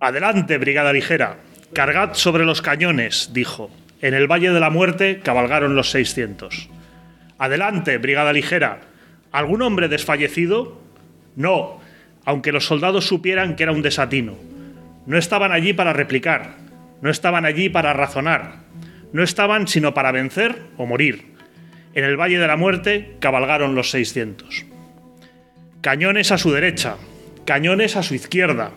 Adelante, brigada ligera. Cargad sobre los cañones, dijo. En el Valle de la Muerte cabalgaron los 600. Adelante, brigada ligera. ¿Algún hombre desfallecido? No, aunque los soldados supieran que era un desatino. No estaban allí para replicar, no estaban allí para razonar, no estaban sino para vencer o morir. En el Valle de la Muerte cabalgaron los 600. Cañones a su derecha, cañones a su izquierda,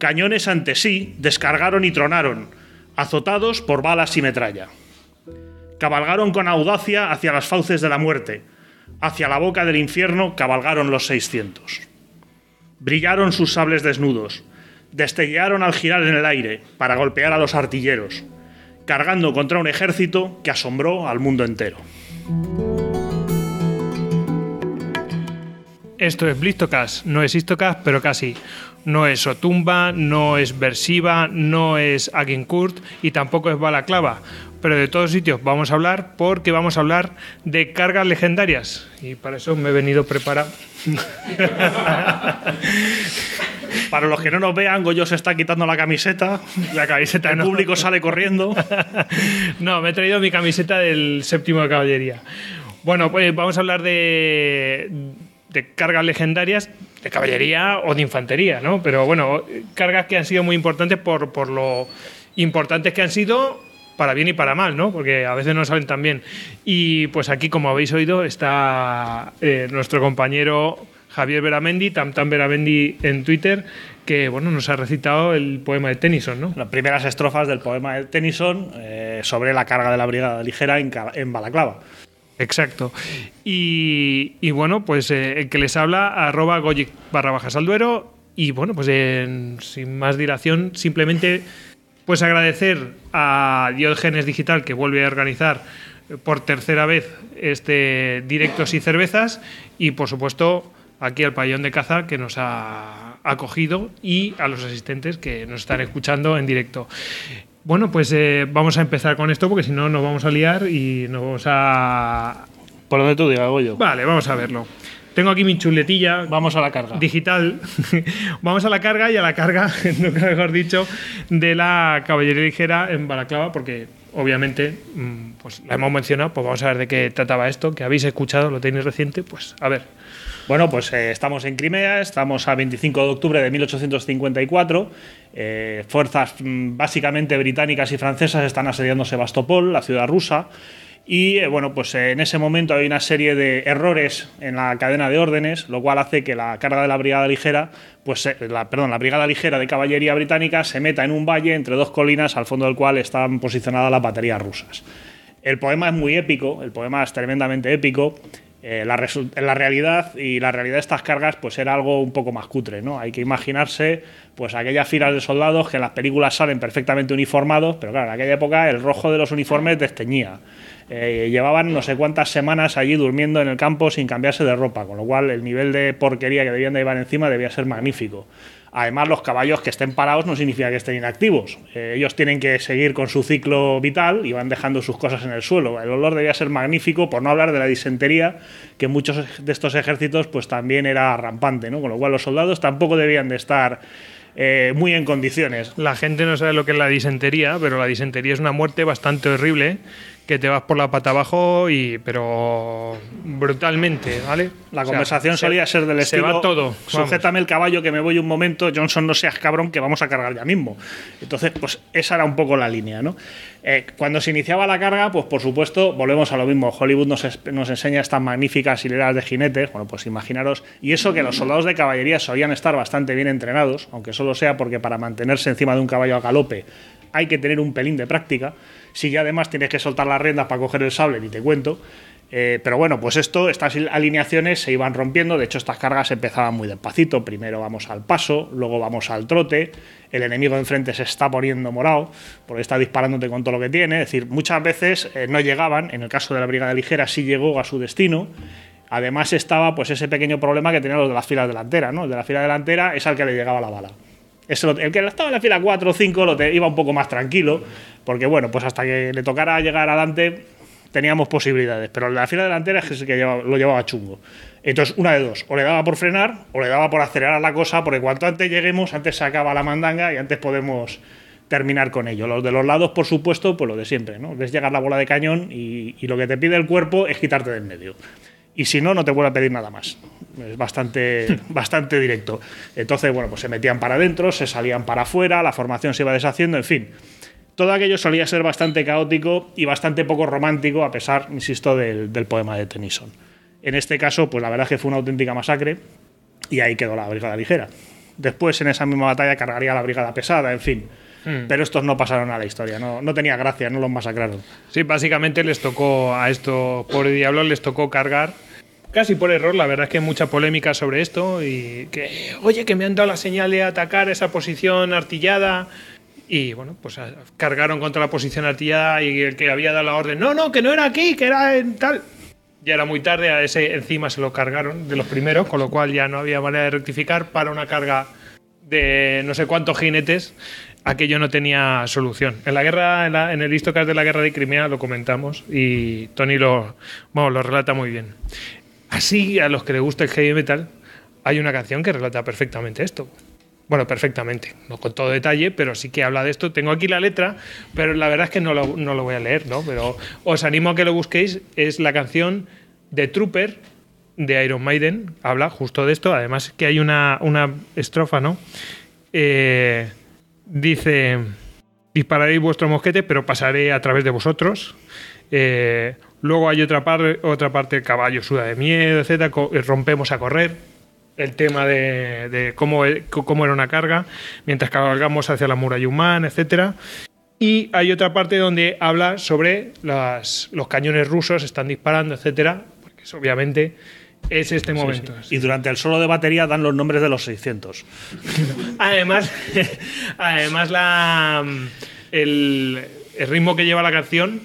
cañones ante sí, descargaron y tronaron, azotados por balas y metralla. Cabalgaron con audacia hacia las fauces de la muerte, hacia la boca del infierno cabalgaron los 600. Brillaron sus sables desnudos, Destellaron al girar en el aire para golpear a los artilleros, cargando contra un ejército que asombró al mundo entero. Esto es Blistocast, no es Histocast, pero casi no es Otumba, no es Versiva, no es Agincourt y tampoco es Balaclava. Pero de todos sitios vamos a hablar porque vamos a hablar de cargas legendarias. Y para eso me he venido preparado. Para los que no nos vean, Goyo se está quitando la camiseta. La camiseta en público sale corriendo. No, me he traído mi camiseta del séptimo de caballería. Bueno, pues vamos a hablar de, de cargas legendarias de caballería o de infantería, ¿no? Pero bueno, cargas que han sido muy importantes por, lo importantes que han sido para bien y para mal, ¿no? Porque a veces no salen tan bien. Y pues aquí, como habéis oído, está eh, nuestro compañero Javier Veramendi, Tamtam Veramendi en Twitter, que bueno, nos ha recitado el poema de Tennyson, ¿no? Las primeras estrofas del poema de Tennyson eh, sobre la carga de la brigada ligera en, en Balaclava. Exacto. Y, bueno, pues eh, el que les habla, arroba goyic barra bajas al duero. Y bueno, pues sin más dilación, simplemente pues agradecer a Diogenes Digital que vuelve a organizar eh, por tercera vez este directos y cervezas y por supuesto aquí al pabellón de caza que nos ha acogido y a los asistentes que nos están escuchando en directo. Bueno, pues eh, vamos a empezar con esto porque si no nos vamos a liar y nos vamos a... Por dónde tú digas, yo. Vale, vamos a verlo. Tengo aquí mi chuletilla. Vamos a la carga. Digital. Vamos a la carga y a la carga, nunca mejor dicho, de la caballería ligera en Balaclava, porque obviamente mm, pues la hemos mencionado, pues vamos a ver de qué trataba esto, que habéis escuchado, lo tenéis reciente, pues a ver. Bueno, pues eh, estamos en Crimea, estamos a 25 de octubre de 1854. Eh, fuerzas mm, básicamente británicas y francesas están asediando Sebastopol, la ciudad rusa. Y eh, bueno, pues en ese momento hay una serie de errores en la cadena de órdenes, lo cual hace que la carga de la brigada ligera, pues la, perdón, la brigada ligera de caballería británica se meta en un valle entre dos colinas al fondo del cual están posicionadas las baterías rusas. El poema es muy épico, el poema es tremendamente épico. Eh, la, realidad y la realidad de estas cargas pues era algo un poco más cutre, ¿no? Hay que imaginarse pues aquellas filas de soldados que en las películas salen perfectamente uniformados, pero claro, en aquella época el rojo de los uniformes desteñía. Eh, llevaban no sé cuántas semanas allí durmiendo en el campo sin cambiarse de ropa, con lo cual el nivel de porquería que debían de llevar encima debía ser magnífico. Además, los caballos que estén parados no significa que estén inactivos. Eh, ellos tienen que seguir con su ciclo vital y van dejando sus cosas en el suelo. El olor debía ser magnífico, por no hablar de la disentería, que en muchos de estos ejércitos pues también era rampante, ¿no? Con lo cual los soldados tampoco debían de estar eh, muy en condiciones. La gente no sabe lo que es la disentería, pero la disentería es una muerte bastante horrible que te vas por la pata abajo y pero brutalmente, ¿vale? La conversación solía ser del estilo se todo. Sujétame el caballo que me voy un momento, Johnson, no seas cabrón que vamos a cargar ya mismo. Entonces, pues esa era un poco la línea, ¿no? Eh, cuando se iniciaba la carga, pues por supuesto, volvemos a lo mismo. Hollywood nos, nos enseña estas magníficas hileras de jinetes, bueno, pues imaginaros, y eso que los soldados de caballería solían estar bastante bien entrenados, aunque solo sea porque para mantenerse encima de un caballo a galope hay que tener un pelín de práctica. Si ya además tienes que soltar las riendas para coger el sable, ni te cuento. Eh, pero bueno, pues esto, estas alineaciones se iban rompiendo, de hecho estas cargas empezaban muy despacito, primero vamos al paso, luego vamos al trote, el enemigo de enfrente se está poniendo morado, porque está disparándote con todo lo que tiene, es decir, muchas veces eh, no llegaban, en el caso de la Brigada Ligera sí llegó a su destino, además estaba pues ese pequeño problema que tenían los de las filas delanteras, ¿no? El de la fila delantera es al que le llegaba la bala el que estaba en la fila 4 o 5 lo iba un poco más tranquilo, porque bueno, pues hasta que le tocara llegar adelante teníamos posibilidades, pero la fila delantera es que lo llevaba chungo. Entonces, una de dos, o le daba por frenar o le daba por acelerar la cosa, porque cuanto antes lleguemos, antes se acaba la mandanga y antes podemos terminar con ello. Los de los lados, por supuesto, pues lo de siempre, ¿no? Ves llegar la bola de cañón y, y lo que te pide el cuerpo es quitarte del medio. Y si no, no te vuelve a pedir nada más es bastante, bastante directo. Entonces, bueno, pues se metían para adentro, se salían para afuera, la formación se iba deshaciendo, en fin. Todo aquello solía ser bastante caótico y bastante poco romántico, a pesar, insisto, del, poema de Tennyson. En este caso, pues la verdad es que fue una auténtica masacre y ahí quedó la brigada ligera. Después, en esa misma batalla, cargaría la brigada pesada, en fin. Hmm. Pero estos no pasaron a la historia, no, no, tenía gracia, no los masacraron. Sí, básicamente les tocó a estos pobres diablos, les tocó cargar casi por error, la verdad es que hay mucha polémica sobre esto y que, oye, que me han dado la señal de atacar esa posición artillada y bueno, pues cargaron contra la posición artillada y el que había dado la orden, no, no, que no era aquí, que era en tal. Ya era muy tarde, a ese encima se lo cargaron de los primeros, con lo cual ya no había manera de rectificar para una carga de no sé cuántos jinetes aquello no tenía solución. En la guerra, en, el de la guerra de Crimea lo comentamos y Tony lo, lo relata muy bien. Así, a los que les gusta el heavy metal, hay una canción que relata perfectamente esto. Bueno, perfectamente, no con todo detalle, pero sí que habla de esto. Tengo aquí la letra, pero la verdad es que no lo, voy a leer, ¿no? Pero os animo a que lo busquéis. Es la canción de Trooper de Iron Maiden. Habla justo de esto. Además que hay una, una estrofa, ¿no? Eh, dice, dispararéis vuestro mosquete pero pasaré a través de vosotros. Eh, Luego hay otra, otra parte, el caballo suda de miedo, etc. Eh, rompemos a correr, el tema de, cómo, e, cómo, era una carga, mientras cabalgamos hacia la muralla humana, etc. Y hay otra parte donde habla sobre los cañones rusos, están disparando, etc. Porque obviamente es este momento. Y durante el solo de batería dan los nombres de los 600. además, además la, el ritmo que lleva la canción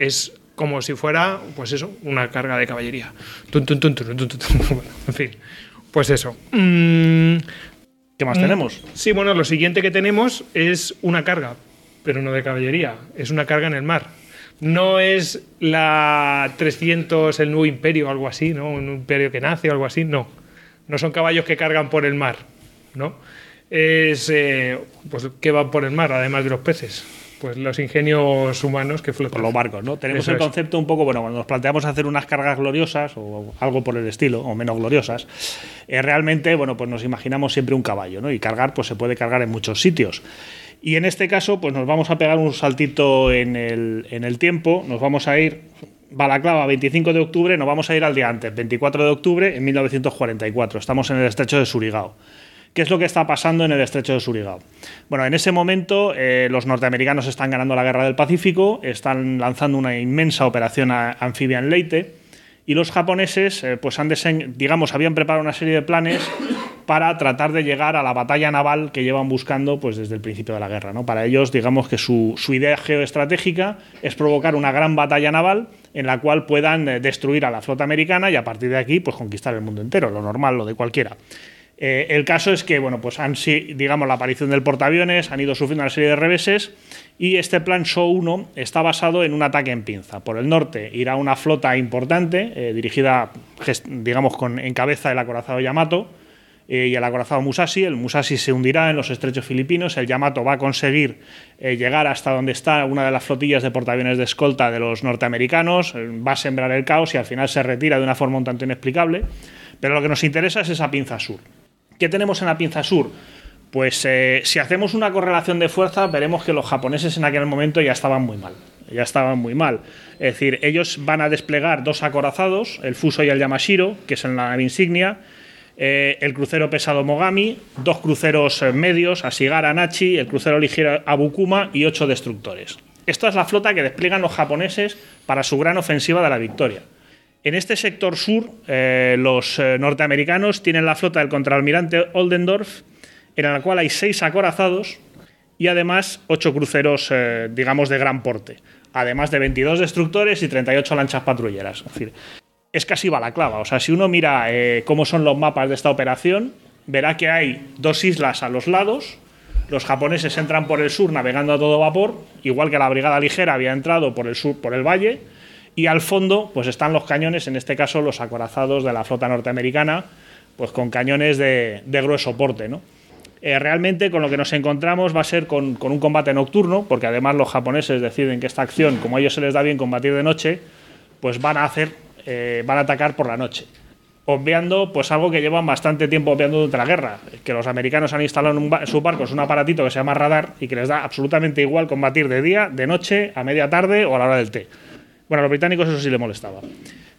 es como si fuera, pues eso, una carga de caballería. en fin, pues eso. Mm. ¿Qué más tenemos? Mm. Sí, bueno, lo siguiente que tenemos es una carga, pero no de caballería, es una carga en el mar. No es la 300, el nuevo imperio o algo así, ¿no? Un imperio que nace o algo así, no. No son caballos que cargan por el mar, ¿no? Es, eh, pues, que van por el mar, además de los peces pues los ingenios humanos que flotan. Por los barcos, ¿no? Tenemos el concepto un poco, bueno, cuando nos planteamos hacer unas cargas gloriosas o algo por el estilo, o menos gloriosas, eh, realmente, bueno, pues nos imaginamos siempre un caballo, ¿no? Y cargar, pues se puede cargar en muchos sitios. Y en este caso, pues nos vamos a pegar un saltito en el, en el tiempo, nos vamos a ir, Balaclava, 25 de octubre, nos vamos a ir al día antes, 24 de octubre en 1944. Estamos en el estrecho de Surigao. ¿Qué es lo que está pasando en el estrecho de Surigao? Bueno, en ese momento eh, los norteamericanos están ganando la guerra del Pacífico, están lanzando una inmensa operación anfibia en Leyte y los japoneses eh, pues han digamos habían preparado una serie de planes para tratar de llegar a la batalla naval que llevan buscando pues desde el principio de la guerra ¿no? para ellos digamos que su, idea geoestratégica es provocar una gran batalla naval en la cual puedan eh, destruir a la flota americana y a partir de aquí pues conquistar el mundo entero lo normal lo de cualquiera eh, el caso es que, bueno, pues han, digamos, la aparición del portaaviones, han ido sufriendo una serie de reveses y este plan Show 1 está basado en un ataque en pinza. Por el norte irá una flota importante, eh, dirigida, digamos, con, en cabeza el acorazado Yamato eh, y el acorazado Musashi. El Musashi se hundirá en los estrechos filipinos, el Yamato va a conseguir llegar hasta donde está una de las flotillas de portaaviones de escolta de los norteamericanos, va a sembrar el caos y al final se retira de una forma un tanto inexplicable. Pero lo que nos interesa es esa pinza sur. ¿Qué tenemos en la pinza sur? Pues eh, si hacemos una correlación de fuerza, veremos que los japoneses en aquel momento ya estaban muy mal. Ya estaban muy mal. Es decir, ellos van a desplegar dos acorazados, el Fuso y el Yamashiro, que son la insignia, eh, el crucero pesado Mogami, dos cruceros eh, medios, Asigara, Nachi, el crucero ligero Abukuma y ocho destructores. Esta es la flota que despliegan los japoneses para su gran ofensiva de la victoria. En este sector sur, eh, los eh, norteamericanos tienen la flota del contraalmirante Oldendorf, en la cual hay seis acorazados y además ocho cruceros, eh, digamos, de gran porte, además de 22 destructores y 38 lanchas patrulleras. Es decir, es casi balaclava. O sea, si uno mira cómo son los mapas de esta operación, verá que hay dos islas a los lados. Los japoneses entran por el sur navegando a todo vapor, igual que la brigada ligera había entrado por el sur, por el valle y al fondo, pues están los cañones, en este caso los acorazados de la flota norteamericana, pues con cañones de, grueso porte, ¿no? Eh, realmente con lo que nos encontramos va a ser con, un combate nocturno, porque además los japoneses deciden que esta acción, como a ellos se les da bien combatir de noche, pues van a hacer, eh, van a atacar por la noche. Obviando, pues algo que llevan bastante tiempo obviando durante la guerra, que los americanos han instalado en su barco un aparatito que se llama radar y que les da absolutamente igual combatir de día, de noche, a media tarde o a la hora del té. Bueno, a los británicos eso sí le molestaba.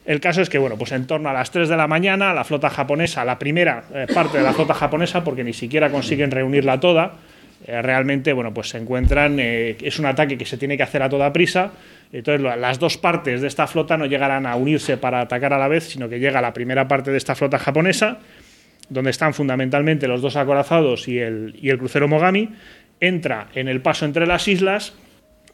El caso es que, bueno, pues en torno a las 3 de la mañana, la flota japonesa, la primera eh, parte de la flota japonesa, porque ni siquiera consiguen reunirla toda, eh, realmente, bueno, pues se encuentran, eh, es un ataque que se tiene que hacer a toda prisa, entonces las dos partes de esta flota no llegarán a unirse para atacar a la vez, sino que llega la primera parte de esta flota japonesa, donde están fundamentalmente los dos acorazados y el, y el crucero Mogami, entra en el paso entre las islas,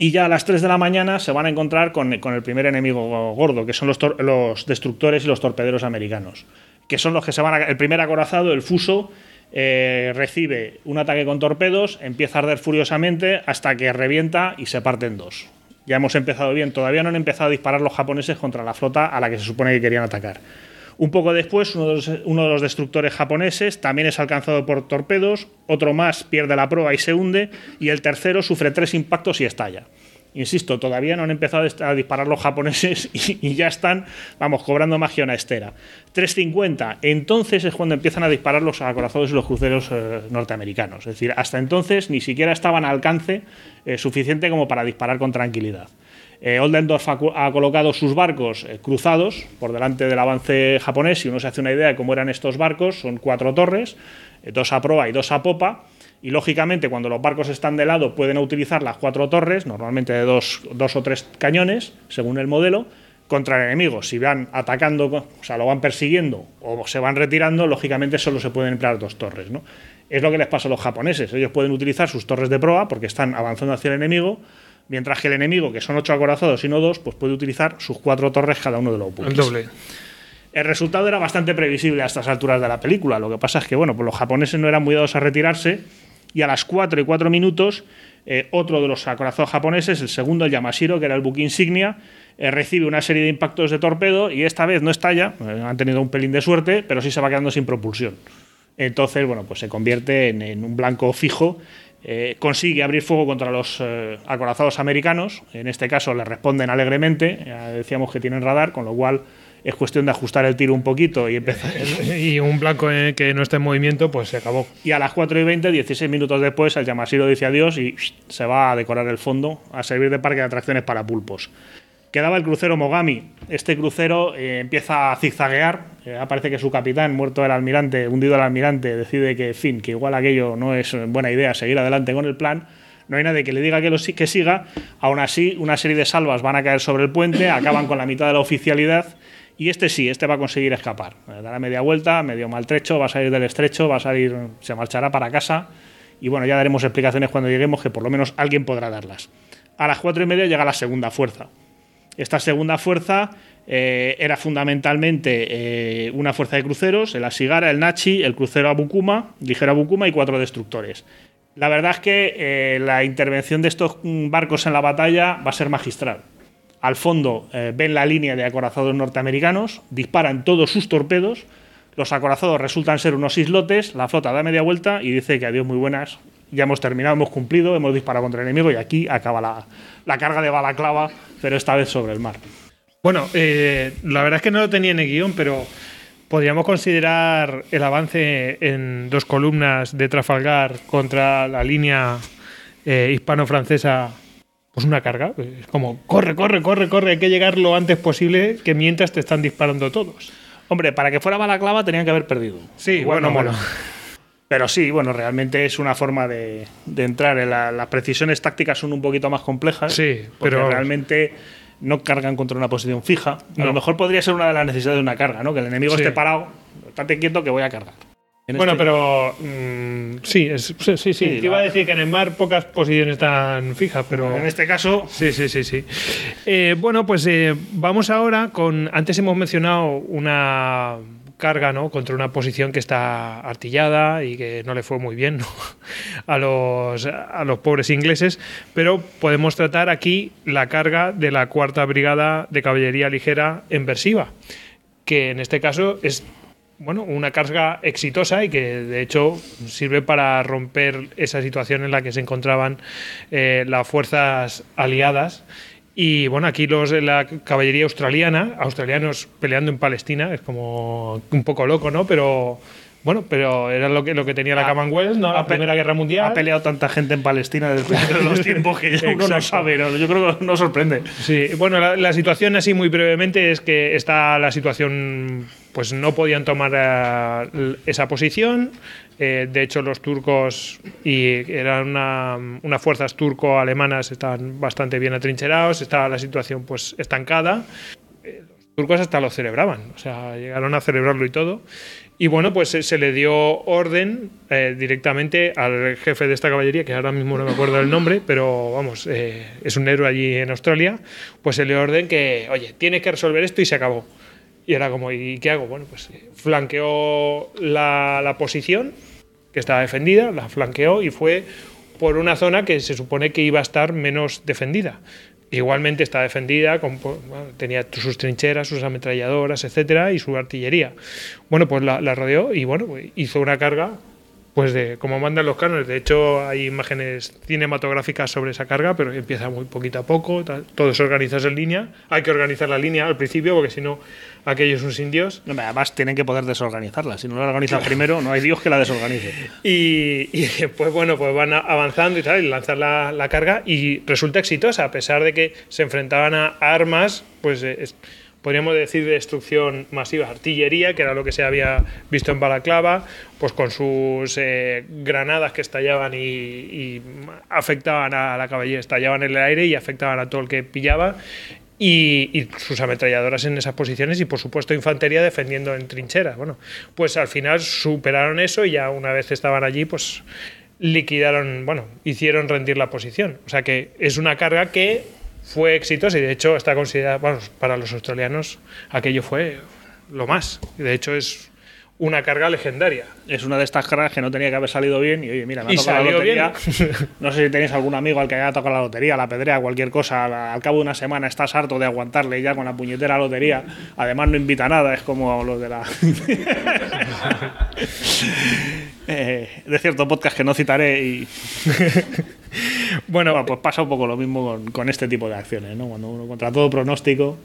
y ya a las 3 de la mañana se van a encontrar con, el primer enemigo gordo, que son los, destructores y los torpederos americanos, que son los que se van El primer acorazado, el fuso, eh, recibe un ataque con torpedos, empieza a arder furiosamente hasta que revienta y se parte en dos. Ya hemos empezado bien, todavía no han empezado a disparar los japoneses contra la flota a la que se supone que querían atacar. Un poco después, uno de, los, destructores japoneses también es alcanzado por torpedos, otro más pierde la proa y se hunde, y el tercero sufre tres impactos y estalla. Insisto, todavía no han empezado a disparar los japoneses y, ya están, vamos, cobrando magia una estera. 350, entonces es cuando empiezan a disparar los acorazados y los cruceros eh, norteamericanos. Es decir, hasta entonces ni siquiera estaban al alcance eh, suficiente como para disparar con tranquilidad. Eh, Oldendorf ha, colocado sus barcos eh, cruzados por delante del avance japonés. Si uno se hace una idea de cómo eran estos barcos, son cuatro torres, eh, dos a proa y dos a popa. Y lógicamente, cuando los barcos están de lado, pueden utilizar las cuatro torres, normalmente de dos, o tres cañones, según el modelo, contra el enemigo. Si van atacando, o sea, lo van persiguiendo o se van retirando, lógicamente solo se pueden emplear dos torres. Es lo que les pasa a los japoneses. Ellos pueden utilizar sus torres de proa porque están avanzando hacia el enemigo Mientras que el enemigo, que son ocho acorazados y no dos, pues puede utilizar sus cuatro torres cada uno de los buques. El doble. El resultado era bastante previsible a estas alturas de la película. Lo que pasa es que, bueno, pues los japoneses no eran muy dados a retirarse y a las cuatro y cuatro minutos eh, otro de los acorazados japoneses, el segundo, el Yamashiro, que era el buque insignia, eh, recibe una serie de impactos de torpedo y esta vez no estalla, eh, han tenido un pelín de suerte, pero sí se va quedando sin propulsión. Entonces, bueno, pues se convierte en un blanco fijo eh, consigue abrir fuego contra los eh, acorazados americanos. En este caso le responden alegremente, decíamos que tienen radar, con lo cual es cuestión de ajustar el tiro un poquito y empezar. y un blanco que no esté en movimiento, pues se acabó. Y a las 4 y 20, 16 minutos después, el Yamashiro dice adiós y se va a decorar el fondo, a servir de parque de atracciones para pulpos. Quedaba el crucero Mogami. Este crucero eh, empieza a zigzaguear. Eh, aparece que su capitán, muerto el almirante, hundido el almirante, decide que, fin, que igual aquello no es buena idea seguir adelante con el plan. No hay nadie que le diga que, lo, que siga. Aún así, una serie de salvas van a caer sobre el puente, acaban con la mitad de la oficialidad. Y este sí, este va a conseguir escapar. Eh, dará media vuelta, medio maltrecho, va a salir del estrecho, va a salir, se marchará para casa. Y bueno, ya daremos explicaciones cuando lleguemos, que por lo menos alguien podrá darlas. A las cuatro y media llega la segunda fuerza. Esta segunda fuerza eh, era fundamentalmente eh, una fuerza de cruceros, el Asigara, el Nachi, el crucero Abukuma, ligero Abukuma y cuatro destructores. La verdad es que eh, la intervención de estos mm, barcos en la batalla va a ser magistral. Al fondo ven la línea de acorazados norteamericanos, disparan todos sus torpedos, los acorazados resultan ser unos islotes, la flota da media vuelta y dice que adiós muy buenas, ya hemos terminado, hemos cumplido, hemos disparado contra el enemigo y aquí acaba la, la carga de balaclava, pero esta vez sobre el mar. Bueno, eh, la verdad es que no lo tenía en el guión, pero podríamos considerar el avance en dos columnas de Trafalgar contra la línea eh, hispano-francesa pues una carga. Es como, corre, corre, corre, corre, hay que llegar lo antes posible que mientras te están disparando todos. Hombre, para que fuera balaclava tenían que haber perdido. Sí, bueno, bueno. Pero sí, bueno, realmente es una forma de, entrar. La, las precisiones tácticas son un poquito más complejas. Sí, pero. Realmente no cargan contra una posición fija. A lo mejor podría ser una de las necesidades de una carga, ¿no? Que el enemigo esté parado, estate quieto que voy a cargar. bueno, este pero. Mm, sí, sí, sí, Te iba a decir que en el mar pocas posiciones están fijas, pero. En este caso. Sí, sí, sí, sí. Eh, bueno, pues eh, vamos ahora con. Antes hemos mencionado una carga ¿no? contra una posición que está artillada y que no le fue muy bien a, los, a los pobres ingleses, pero podemos tratar aquí la carga de la cuarta brigada de caballería ligera Inversiva, que en este caso es bueno, una carga exitosa y que de hecho sirve para romper esa situación en la que se encontraban eh, las fuerzas aliadas y bueno, aquí los de la caballería australiana, australianos peleando en Palestina, es como un poco loco, ¿no? Pero bueno, pero era lo que, lo que tenía la ah, Commonwealth, ¿no? La Primera Guerra Mundial. Ha peleado tanta gente en Palestina desde los tiempos que ya uno no sabe, yo creo que no sorprende. Sí, bueno, la, situación así muy brevemente es que está la situación, pues no podían tomar eh, esa posición. Eh, de hecho, los turcos y eran unas fuerzas turco-alemanas están bastante bien atrincherados, estaba la situación pues estancada. Eh, los turcos hasta lo celebraban, o sea, llegaron a celebrarlo y todo. Y bueno, pues se, le dio orden eh, directamente al jefe de esta caballería, que ahora mismo no me acuerdo el nombre, pero vamos, eh, es un héroe allí en Australia, pues se le dio orden que, oye, tienes que resolver esto y se acabó. Y era como, ¿y qué hago? Bueno, pues eh, flanqueó la, la posición que estaba defendida, la flanqueó y fue por una zona que se supone que iba a estar menos defendida igualmente está defendida, pues, tenía sus trincheras, sus ametralladoras, etcétera, y su artillería. Bueno, pues la, la rodeó y bueno, pues hizo una carga pues de como mandan los cánones. De hecho, hay imágenes cinematográficas sobre esa carga, pero empieza muy poquito a poco, tal. todo se organiza en línea. Hay que organizar la línea al principio, porque si no, aquellos son un sin Dios. además, tienen que poder desorganizarla. Si no la organizan primero, no hay Dios que la desorganice. y, pues bueno, pues van avanzando y lanzan la, carga, y resulta exitosa, a pesar de que se enfrentaban a armas, pues. Eh, podríamos decir, de destrucción masiva, artillería, que era lo que se había visto en Balaclava, pues con sus eh, granadas que estallaban y, afectaban a la caballería, estallaban en el aire y afectaban a todo el que pillaba, y, y, sus ametralladoras en esas posiciones y por supuesto infantería defendiendo en trincheras. Bueno, pues al final superaron eso y ya una vez estaban allí, pues liquidaron, bueno, hicieron rendir la posición. O sea que es una carga que fue exitoso y de hecho está considerada, bueno, para los australianos aquello fue lo más. De hecho es una carga legendaria. Es una de estas cargas que no tenía que haber salido bien y oye, mira, me ha tocado la lotería. No sé si tenéis algún amigo al que haya tocado la lotería, la pedrea, cualquier cosa. Al cabo de una semana estás harto de aguantarle ya con la puñetera lotería. Además no invita nada, es como los de la... Eh, de cierto podcast que no citaré y... bueno, pues pasa un poco lo mismo con, con, este tipo de acciones, ¿no? Cuando uno contra todo pronóstico...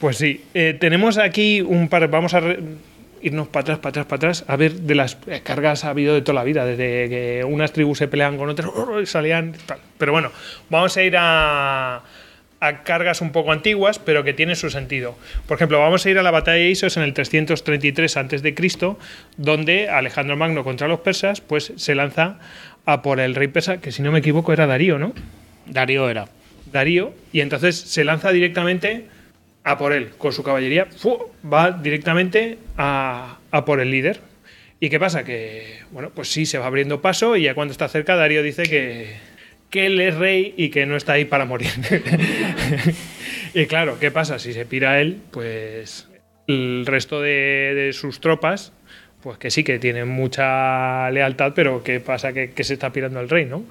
Pues sí, eh, tenemos aquí un par, vamos a irnos para atrás, para atrás, para atrás, a ver de las eh, cargas ha habido de toda la vida, desde que unas tribus se pelean con otras, ¡oh, oh, salían, Pero bueno, vamos a ir a, a cargas un poco antiguas, pero que tienen su sentido. Por ejemplo, vamos a ir a la batalla de Isos en el 333 a.C., donde Alejandro Magno contra los persas pues, se lanza a por el rey persa, que si no me equivoco era Darío, ¿no? Darío era. Darío, y entonces se lanza directamente a por él, con su caballería, ¡Fu! va directamente a, a por el líder. ¿Y qué pasa? Que, bueno, pues sí, se va abriendo paso y ya cuando está cerca, Darío dice que que él es rey y que no está ahí para morir. y claro, ¿qué pasa? Si se pira él, pues el resto de, sus tropas, pues que sí, que tienen mucha lealtad, pero ¿qué pasa? Que, que se está pirando al rey, ¿no?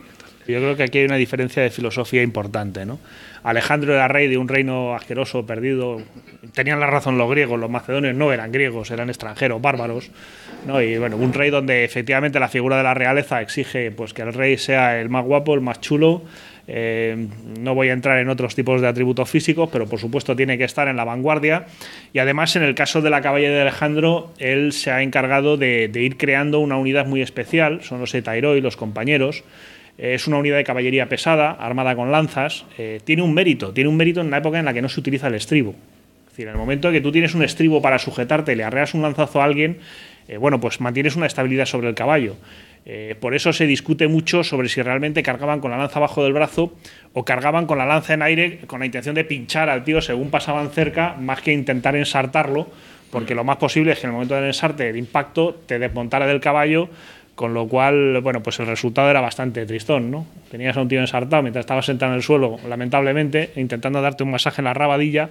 Yo creo que aquí hay una diferencia de filosofía importante, ¿no? Alejandro era rey de un reino asqueroso, perdido. Tenían la razón los griegos, los macedonios no eran griegos, eran extranjeros, bárbaros, ¿no? Y bueno, un rey donde efectivamente la figura de la realeza exige pues que el rey sea el más guapo, el más chulo, eh, no voy a entrar en otros tipos de atributos físicos, pero por supuesto tiene que estar en la vanguardia. Y además, en el caso de la caballería de Alejandro, él se ha encargado de, de ir creando una unidad muy especial, son los Etairoi, los compañeros, eh, es una unidad de caballería pesada, armada con lanzas, eh, tiene un mérito, tiene un mérito en la época en la que no se utiliza el estribo. Es decir, en el momento que tú tienes un estribo para sujetarte y le arreas un lanzazo a alguien, eh, bueno, pues mantienes una estabilidad sobre el caballo. por eso se discute mucho sobre si realmente cargaban con la lanza abajo del brazo o cargaban con la lanza en aire con la intención de pinchar al tío según pasaban cerca, más que intentar ensartarlo, porque lo más posible es que en el momento del ensarte, el impacto, te desmontara del caballo, con lo cual, bueno, pues el resultado era bastante tristón, ¿no? Tenías a un tío ensartado mientras estabas sentado en el suelo, lamentablemente, intentando darte un masaje en la rabadilla,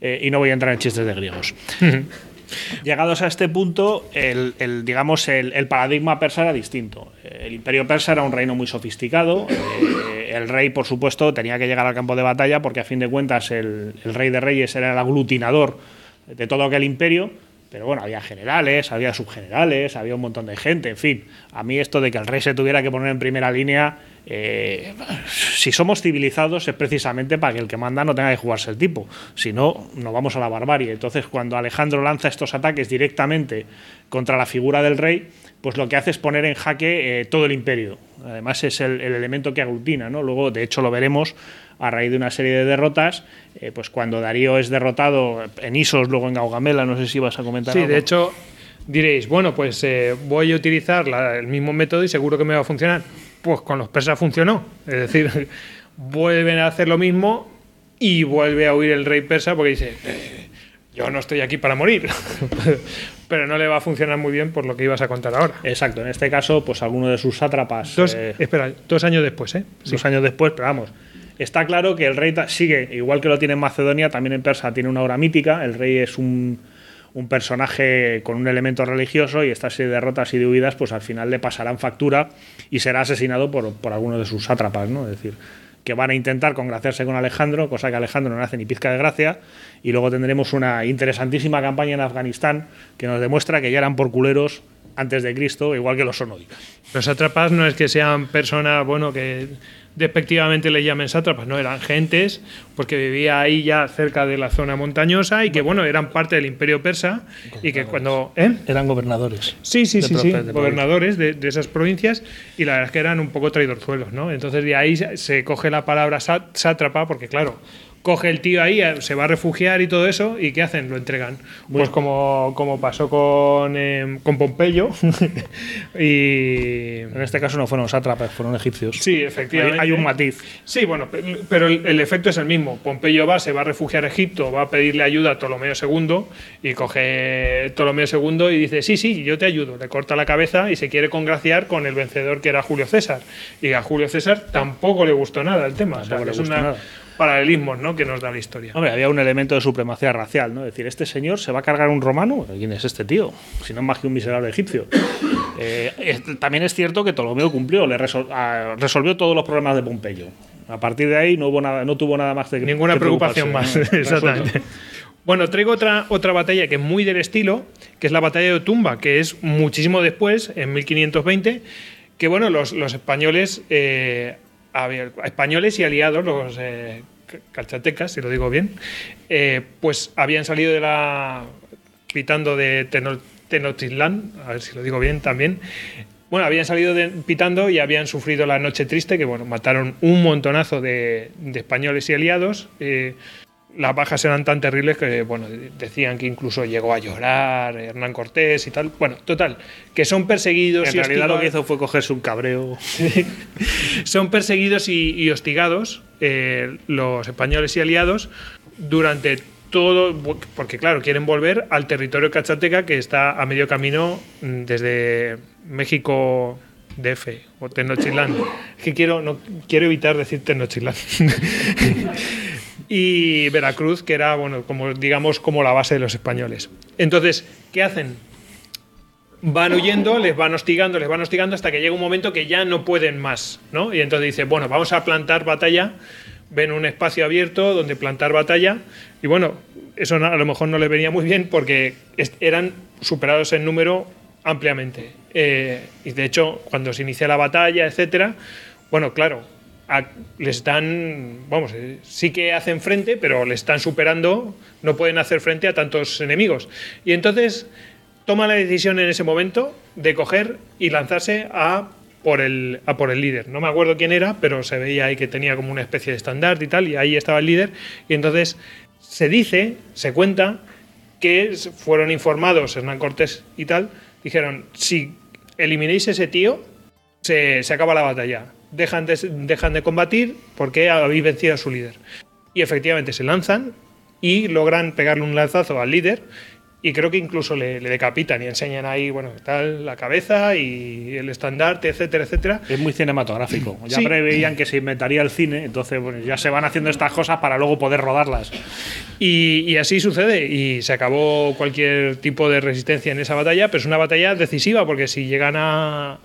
eh, y no voy a entrar en chistes de griegos. Llegados a este punto, el, digamos, el, paradigma persa era distinto. El imperio persa era un reino muy sofisticado. Eh, el rey, por supuesto, tenía que llegar al campo de batalla porque, a fin de cuentas, el rey de reyes era el aglutinador de todo aquel imperio pero bueno, había generales, había subgenerales, había un montón de gente, en fin. A mí esto de que el rey se tuviera que poner en primera línea, eh, si somos civilizados es precisamente para que el que manda no tenga que jugarse el tipo. Si no, nos vamos a la barbarie. Entonces, cuando Alejandro lanza estos ataques directamente contra la figura del rey, pues lo que hace es poner en jaque eh, todo el imperio. Además es el, elemento que aglutina, ¿no? Luego, de hecho, lo veremos a raíz de una serie de derrotas, eh, pues cuando Darío es derrotado en Isos, luego en Gaugamela, no sé si vas a comentar sí, algo. Sí, de hecho, diréis, bueno, pues eh, voy a utilizar el mismo método y seguro que me va a funcionar. Pues con los persas funcionó. Es decir, vuelven a hacer lo mismo y vuelve a huir el rey persa porque dice yo no estoy aquí para morir, pero no le va a funcionar muy bien por lo que ibas a contar ahora. Exacto, en este caso, pues alguno de sus sátrapas... Eh, espera, dos años después, ¿eh? Dos años después, pero vamos, está claro que el rey sigue, igual que lo tiene en Macedonia, también en Persa tiene una obra mítica, el rey es un, personaje con un elemento religioso y estas derrotas y de huidas, pues al final le pasarán factura y será asesinado por, por alguno de sus sátrapas, ¿no? Es decir que van a intentar congraciarse con Alejandro, cosa que Alejandro no hace ni pizca de gracia, y luego tendremos una interesantísima campaña en Afganistán que nos demuestra que ya eran por culeros antes de Cristo, igual que los son hoy. Los atrapas no es que sean personas, bueno, que despectivamente le llamen sátrapas, no, eran gentes, porque vivía ahí ya cerca de la zona montañosa y que, bueno, eran parte del imperio persa y que cuando... ¿eh? Eran gobernadores. Sí, sí, sí, gobernadores de, de, esas provincias y la verdad es que eran un poco traidorzuelos, ¿no? Entonces de ahí se coge la palabra sátrapa porque, claro, coge el tío ahí, se va a refugiar y todo eso, ¿y qué hacen? Lo entregan. Pues como, pasó con, em, Pompeyo, y... En este caso no fueron sátrapas, fueron egipcios. Sí, efectivamente. Hay, un matiz. Sí, bueno, pero el, efecto es el mismo. Pompeyo va, se va a refugiar a Egipto, va a pedirle ayuda a Ptolomeo II, y coge Ptolomeo II y dice, sí, sí, yo te ayudo. Le corta la cabeza y se quiere congraciar con el vencedor que era Julio César. Y a Julio César tampoco le gustó nada el tema paralelismos ¿no? que nos da la historia. Hombre, había un elemento de supremacía racial, ¿no? Es decir, este señor se va a cargar un romano. ¿Quién es este tío? Si no es más que un miserable egipcio. Eh, también es cierto que Ptolomeo cumplió, le ah, resolvió todos los problemas de Pompeyo. A partir de ahí no, hubo nada, no tuvo nada más de Ninguna preocupación más, exactamente. Bueno, traigo otra, otra batalla que es muy del estilo, que es la batalla de Tumba, que es muchísimo después, en 1520, que bueno, los, españoles eh, a españoles y aliados, los eh, calchatecas, si lo digo bien, eh, pues habían salido de la. pitando de Tenochtitlán, a ver si lo digo bien también. Bueno, habían salido de, pitando y habían sufrido la noche triste, que bueno, mataron un montonazo de, españoles y aliados. Eh, las bajas eran tan terribles que, bueno, decían que incluso llegó a llorar Hernán Cortés y tal. Bueno, total, que son perseguidos en y realidad lo que hizo fue cogerse un cabreo. son perseguidos y, hostigados eh, los españoles y aliados durante todo, porque claro, quieren volver al territorio cachateca que está a medio camino mm, desde México DF o Tenochtitlán. que quiero, no, quiero evitar decir Tenochtitlán. y Veracruz, que era, bueno, como digamos, como la base de los españoles. Entonces, ¿qué hacen? Van huyendo, les van hostigando, les van hostigando hasta que llega un momento que ya no pueden más, ¿no? Y entonces dice, bueno, vamos a plantar batalla, ven un espacio abierto donde plantar batalla, y bueno, eso a lo mejor no les venía muy bien porque eran superados en número ampliamente. Eh, y de hecho, cuando se inicia la batalla, etcétera, bueno, claro, les están, vamos, eh, sí que hacen frente, pero le están superando, no pueden hacer frente a tantos enemigos. Y entonces toma la decisión en ese momento de coger y lanzarse a por el, a por el líder. No me acuerdo quién era, pero se veía ahí que tenía como una especie de estandarte y tal, y ahí estaba el líder. Y entonces se dice, se cuenta, que fueron informados Hernán Cortés y tal, dijeron, si eliminéis ese tío, se, se acaba la batalla dejan de, dejan de combatir porque habéis vencido a su líder. Y efectivamente se lanzan y logran pegarle un lanzazo al líder y creo que incluso le, decapitan y enseñan ahí, bueno, tal, la cabeza y el estandarte, etcétera, etcétera. Es muy cinematográfico. Ya preveían que se inventaría el cine, entonces bueno, ya se van haciendo estas cosas para luego poder rodarlas. Y, y, así sucede, y se acabó cualquier tipo de resistencia en esa batalla, pero es una batalla decisiva porque si llegan a,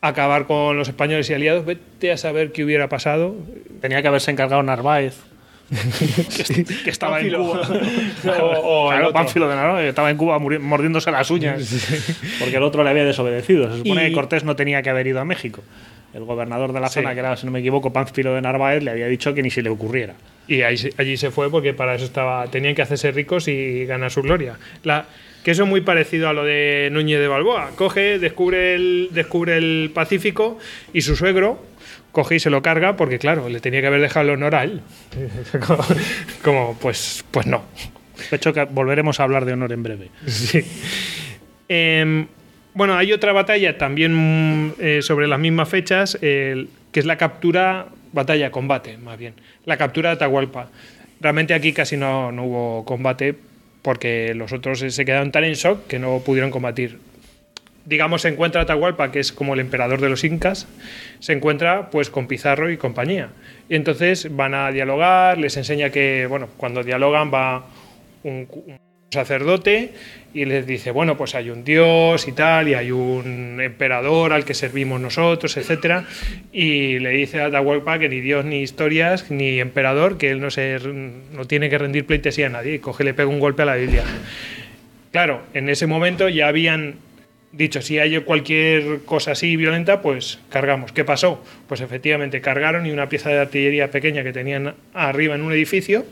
acabar con los españoles y aliados, vete a saber qué hubiera pasado. Tenía que haberse encargado Narváez. que, estaba en Cuba. o, de Narváez, estaba en Cuba mordiéndose las uñas. porque el otro le había desobedecido. Se supone que Cortés no tenía que haber ido a México. El gobernador de la zona, que era, si no me equivoco, Pánfilo de Narváez, le había dicho que ni se le ocurriera. Y ahí, allí se fue porque para eso estaba, tenían que hacerse ricos y ganar su gloria. La, que eso es muy parecido a lo de Núñez de Balboa. Coge, descubre el, descubre el Pacífico y su suegro coge y se lo carga porque, claro, le tenía que haber dejado el honor a él. como, pues, pues no. De hecho, volveremos a hablar de honor en breve. Em, bueno, hay otra batalla también eh, sobre las mismas fechas, que es la captura, batalla, combate, más bien, la captura de Atahualpa. Realmente aquí casi no, no hubo combate, porque los otros se quedaron tan en shock que no pudieron combatir. Digamos, se encuentra Atahualpa, que es como el emperador de los incas, se encuentra pues con Pizarro y compañía. Y entonces van a dialogar, les enseña que, bueno, cuando dialogan va un sacerdote y les dice, bueno, pues hay un dios y tal, y hay un emperador al que servimos nosotros, etc. Y le dice a Atahualpa que ni dios, ni historias, ni emperador, que él no, se, no tiene que rendir pleitesía a nadie, y coge le pega un golpe a la Biblia. Claro, en ese momento ya habían dicho, si hay cualquier cosa así violenta, pues cargamos. ¿Qué pasó? Pues efectivamente cargaron y una pieza de artillería pequeña que tenían arriba en un edificio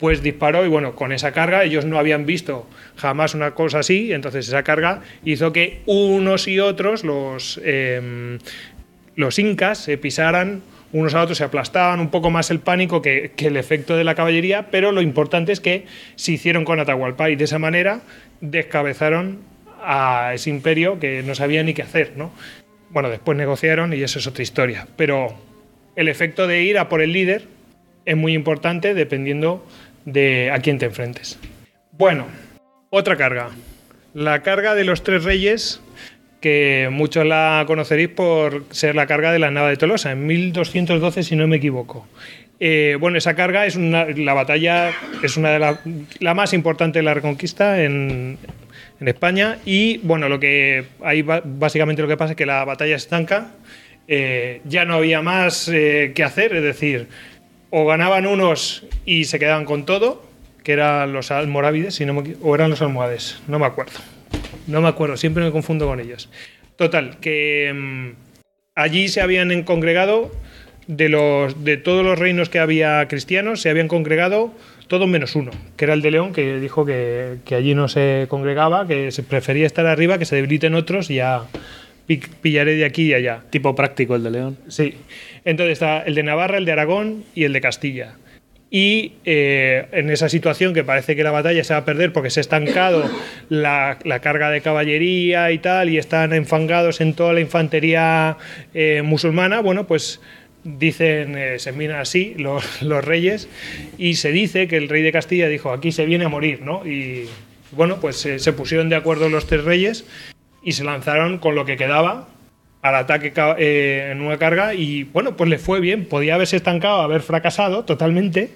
pues disparó y bueno, con esa carga ellos no habían visto jamás una cosa así, entonces esa carga hizo que unos y otros, los, em, los incas, se pisaran unos a otros, se aplastaban un poco más el pánico que, el efecto de la caballería, pero lo importante es que se hicieron con Atahualpa y de esa manera descabezaron a ese imperio que no sabía ni qué hacer, ¿no? Bueno, después negociaron y eso es otra historia, pero el efecto de ira por el líder es muy importante dependiendo de a quién te enfrentes. Bueno, otra carga. La carga de los tres reyes, que muchos la conoceréis por ser la carga de la nava de Tolosa, en 1212 si no me equivoco. Eh, bueno, esa carga es una, la batalla, es una de la, más importante de la Reconquista en, en, España y bueno, lo que ahí básicamente lo que pasa es que la batalla estanca, eh, ya no había más eh, que hacer, es decir, o ganaban unos y se quedaban con todo, que eran los almorávides, o eran los almohades, no me acuerdo. No me acuerdo, siempre me confundo con ellos. Total, que mm, allí se habían congregado de, los, de todos los reinos que había cristianos, se habían congregado todos menos uno, que era el de León, que dijo que, allí no se congregaba, que se prefería estar arriba, que se debiliten otros y ya pillaré de aquí y allá. Tipo práctico el de León. Sí. Entonces está el de Navarra, el de Aragón y el de Castilla. Y eh, en esa situación que parece que la batalla se va a perder porque se ha estancado la, carga de caballería y tal, y están enfangados en toda la infantería eh, musulmana, bueno, pues dicen, eh, se miran así los, los, reyes, y se dice que el rey de Castilla dijo, aquí se viene a morir, ¿no? Y bueno, pues se pusieron de acuerdo los tres reyes y se lanzaron con lo que quedaba al ataque eh, en una carga y bueno, pues le fue bien, podía haberse estancado, haber fracasado totalmente,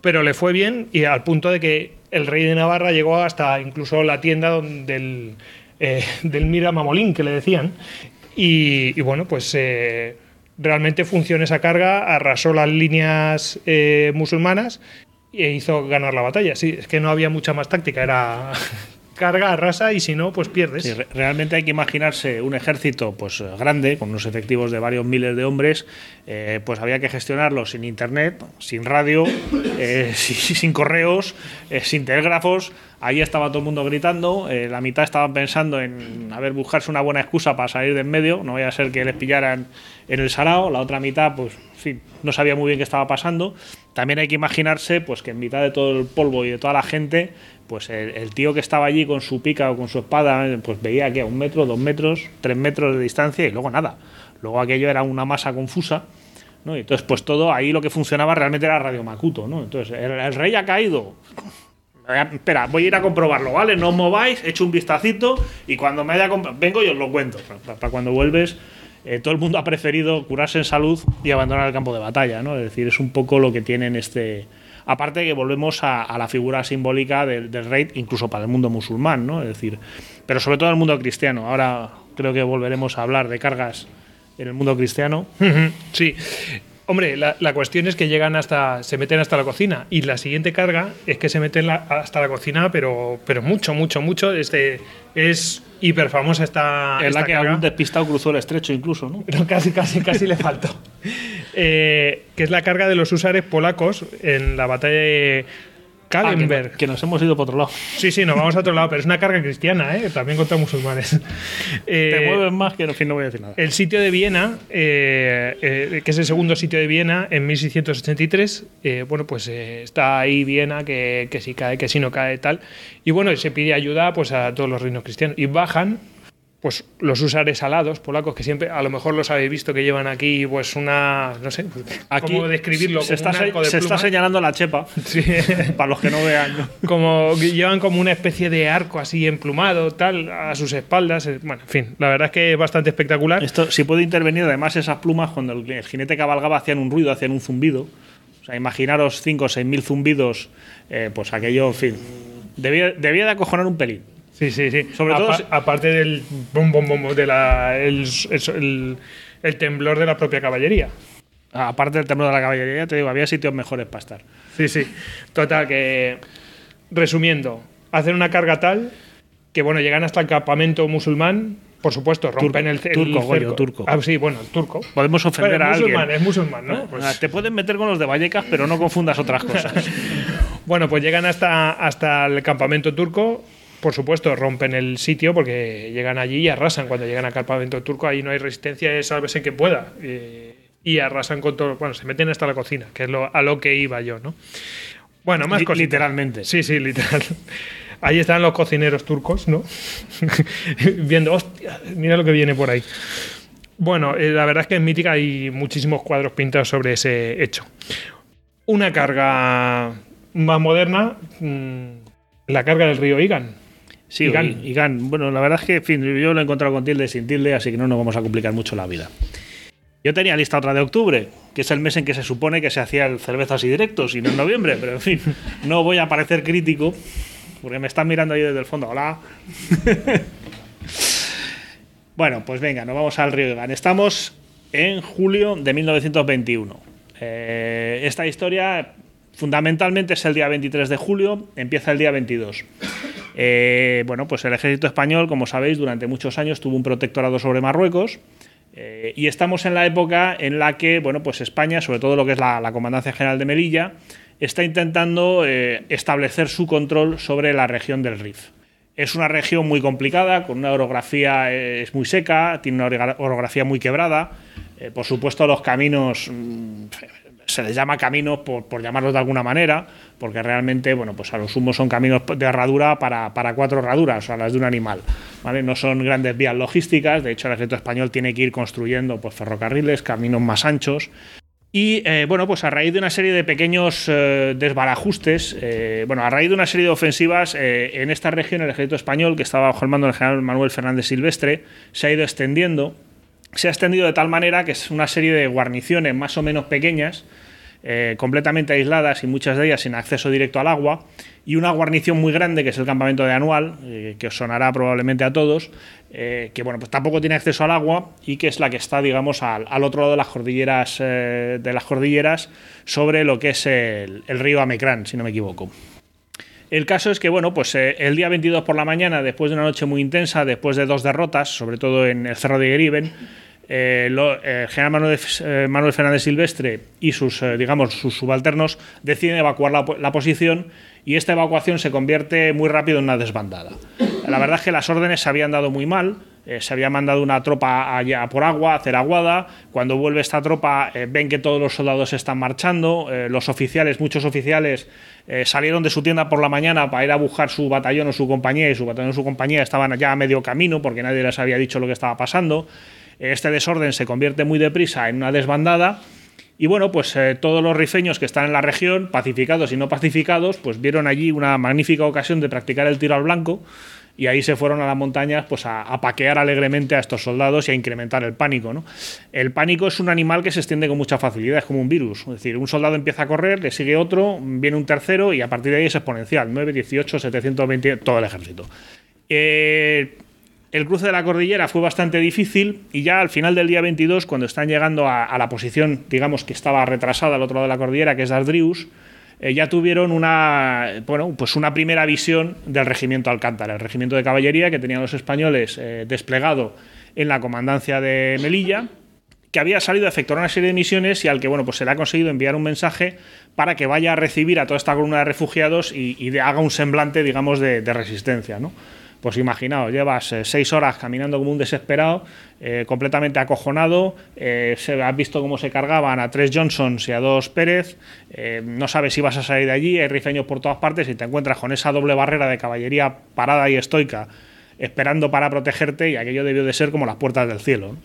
pero le fue bien y al punto de que el rey de Navarra llegó hasta incluso la tienda donde el, eh, del Mira Mamolín que le decían y, bueno, pues eh, realmente funcionó esa carga, arrasó las líneas musulmanas e hizo ganar la batalla. Sí, es que no había mucha más táctica, era carga, arrasa y si no, pues pierdes. realmente hay que imaginarse un ejército pues eh, grande, con unos efectivos de varios miles de hombres, eh, pues había que gestionarlo sin internet, sin radio, eh, sin, correos, sin telégrafos. ahí estaba todo el mundo gritando, la mitad estaban pensando en a buscarse una buena excusa para salir de en medio, no vaya a ser que les pillaran en el Sarao, la otra mitad, pues sí, no sabía muy bien qué estaba pasando. También hay que imaginarse pues que en mitad de todo el polvo y de toda la gente pues el, tío que estaba allí con su pica o con su espada, pues veía que a un metro, dos metros, tres metros de distancia y luego nada. Luego aquello era una masa confusa. ¿no? entonces, pues todo ahí lo que funcionaba realmente era Radio macuto ¿no? Entonces, el, rey ha caído. espera, voy a ir a comprobarlo, ¿vale? No os mováis, echo un vistacito y cuando me haya vengo y os lo cuento. Para, cuando vuelves, eh, todo el mundo ha preferido curarse en salud y abandonar el campo de batalla, ¿no? Es decir, es un poco lo que tienen este, Aparte que volvemos a, la figura simbólica del, rey, incluso para el mundo musulmán, ¿no? Es decir, pero sobre todo el mundo cristiano. Ahora creo que volveremos a hablar de cargas en el mundo cristiano. Sí. Hombre, la, cuestión es que llegan hasta, se meten hasta la cocina y la siguiente carga es que se meten hasta la cocina, pero, pero mucho, mucho, mucho. Este es hiper famosa esta. Es la que algún despistado cruzó el estrecho, incluso, ¿no? Pero casi, casi, casi le faltó. Eh, que es la carga de los húsares polacos en la batalla de Ah, Kallenberg. que, nos hemos ido por otro lado. Sí, sí, nos vamos a otro lado, pero es una carga cristiana, ¿eh? también contra musulmanes. Te eh, mueves más que en fin no voy a decir nada. El sitio de Viena, eh, que es el segundo sitio de Viena, en 1683, bueno, pues está ahí Viena, que, que si cae, que si no cae, tal. Y bueno, se pide ayuda pues, a todos los reinos cristianos. Y bajan pues los usares alados polacos que siempre a lo mejor los habéis visto que llevan aquí pues una no sé aquí se, está, señalando la chepa sí. para los que no vean como llevan como una especie de arco así emplumado tal a sus espaldas eh, bueno en fin la verdad es que es bastante espectacular esto si puede intervenir además esas plumas cuando el, jinete cabalgaba hacían un ruido hacían un zumbido o sea imaginaros 5 o 6 mil zumbidos eh, pues aquello en fin debía, debía de acojonar un pelín Sí, sí, sí. Sobre todo. Aparte del de el, temblor de la propia caballería. Aparte del temblor de la caballería, te digo, había sitios mejores para estar. Sí, sí. Total, que. Resumiendo, hacen una carga tal que, bueno, llegan hasta el campamento musulmán, por supuesto, rompen el, el, turco, Goyo, turco. Ah, sí, bueno, el turco. Podemos ofender a alguien. Es musulmán, ¿no? Ah, pues- ah, te pueden meter con los de Vallecas, pero no confundas otras cosas. bueno, pues llegan hasta, hasta el campamento turco, por supuesto, rompen el sitio porque llegan allí y arrasan. Cuando llegan al campamento turco, ahí no hay resistencia, en que pueda. y arrasan con todo. Bueno, se meten hasta la cocina, que es lo, a lo que iba yo, ¿no? Bueno, más cosas. Literalmente. Sí, sí, literal. Ahí están los cocineros turcos, ¿no? Viendo, hostia, mira lo que viene por ahí. Bueno, eh, la verdad es que en Mítica hay muchísimos cuadros pintados sobre ese hecho. Una carga más moderna, mm, la carga del río Igan, Sí, y Bueno, la verdad es que, fin, yo lo he encontrado con tilde y sin tilde, así que no nos vamos a complicar mucho la vida. Yo tenía lista otra de octubre, que es el mes en que se supone que se hacían cervezas y directos, y no en noviembre, pero en fin, no voy a parecer crítico, porque me están mirando ahí desde el fondo. Hola. bueno, pues venga, nos vamos al río Gan. Estamos en julio de 1921. Eh, esta historia fundamentalmente es el día 23 de julio, empieza el día 22. Eh, bueno, pues el ejército español, como sabéis, durante muchos años tuvo un protectorado sobre Marruecos. Eh, y estamos en la época en la que, bueno, pues España, sobre todo lo que es la, Comandancia General de Melilla, está intentando eh, establecer su control sobre la región del Rif. Es una región muy complicada, con una orografía es muy seca, tiene una orografía muy quebrada. por supuesto, los caminos mm, se les llama caminos por, llamarlos de alguna manera, porque realmente, bueno, pues a los sumo son caminos de herradura para, cuatro herraduras, o las de un animal, ¿vale? No son grandes vías logísticas, de hecho el ejército español tiene que ir construyendo pues, ferrocarriles, caminos más anchos, y eh, bueno, pues a raíz de una serie de pequeños eh, desbarajustes, eh, bueno, a raíz de una serie de ofensivas en esta región, el ejército español, que estaba bajo el mando del general Manuel Fernández Silvestre, se ha ido extendiendo se ha extendido de tal manera que es una serie de guarniciones más o menos pequeñas, eh, completamente aisladas y muchas de ellas sin acceso directo al agua, y una guarnición muy grande que es el campamento de Anual, eh, que os sonará probablemente a todos, eh, que bueno, pues tampoco tiene acceso al agua y que es la que está, digamos, al, otro lado de las cordilleras, de las cordilleras sobre lo que es el, el río Amecrán, si no me equivoco. El caso es que, bueno, pues eh, el día 22 por la mañana, después de una noche muy intensa, después de dos derrotas, sobre todo en el Cerro de Eriben, eh, eh, general Manuel, Fernández Silvestre y sus, digamos, sus subalternos deciden evacuar la, la, posición y esta evacuación se convierte muy rápido en una desbandada. La verdad es que las órdenes se habían dado muy mal, eh, se había mandado una tropa allá por agua, a aguada... Cuando vuelve esta tropa, eh, ven que todos los soldados están marchando. Eh, los oficiales, muchos oficiales, salieron de su tienda por la mañana para ir a buscar su batallón o su compañía, y su batallón o su compañía estaban ya a medio camino porque nadie les había dicho lo que estaba pasando. Este desorden se convierte muy deprisa en una desbandada y bueno, pues eh, todos los rifeños que están en la región, pacificados y no pacificados, pues vieron allí una magnífica ocasión de practicar el tiro al blanco y ahí se fueron a las montañas pues a, paquear alegremente a estos soldados y a incrementar el pánico. ¿no? El pánico es un animal que se extiende con mucha facilidad, es como un virus. Es decir, un soldado empieza a correr, le sigue otro, viene un tercero y a partir de ahí es exponencial. 9, 18, 720, todo el ejército. Eh, el cruce de la cordillera fue bastante difícil y ya al final del día 22, cuando están llegando a, la posición, digamos, que estaba retrasada al otro lado de la cordillera, que es Dardrius, eh, ya tuvieron una, bueno, pues una primera visión del regimiento Alcántara, el regimiento de caballería que tenían los españoles eh, desplegado en la comandancia de Melilla que había salido a efectuar una serie de misiones y al que bueno pues se le ha conseguido enviar un mensaje para que vaya a recibir a toda esta columna de refugiados y, haga un semblante digamos de, de resistencia ¿no? pues imaginaos, llevas eh, seis horas caminando como un desesperado, eh, completamente acojonado, eh, se, has visto cómo se cargaban a tres Johnsons y a dos Pérez, no sabes si vas a salir de allí, hay rifeños por todas partes y te encuentras con esa doble barrera de caballería parada y estoica, esperando para protegerte y aquello debió de ser como las puertas del cielo.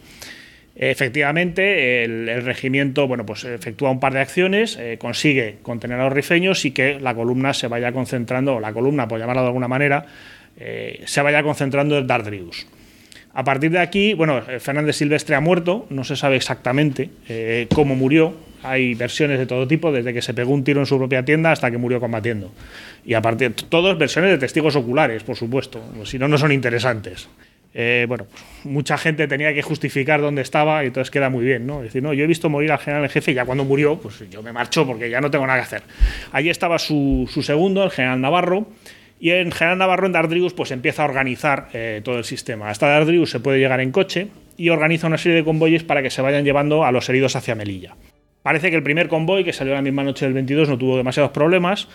Efectivamente, el, regimiento bueno, pues efectúa un par de acciones, consigue contener a los rifeños y que la columna se vaya concentrando, o la columna, por llamarla de alguna manera, eh, se vaya concentrando el Dardrius. A partir de aquí, bueno, eh, Fernández Silvestre ha muerto, no se sabe exactamente eh, cómo murió. Hay versiones de todo tipo, desde que se pegó un tiro en su propia tienda hasta que murió combatiendo. Y a partir de todos versiones de testigos oculares, por supuesto, si no, no son interesantes. bueno, pues, mucha gente tenía que justificar dónde estaba y entonces queda muy bien, ¿no? Es decir, no, yo he visto morir al general en jefe y ya cuando murió, pues yo me marcho porque ya no tengo nada que hacer. Allí estaba su segundo, el general Navarro, y en general Navarro en Dardrius pues empieza a organizar eh, todo el sistema. Hasta Dardrius se puede llegar en coche y organiza una serie de convoyes para que se vayan llevando a los heridos hacia Melilla. Parece que el primer convoy, que salió la misma noche del 22, no tuvo demasiados problemas.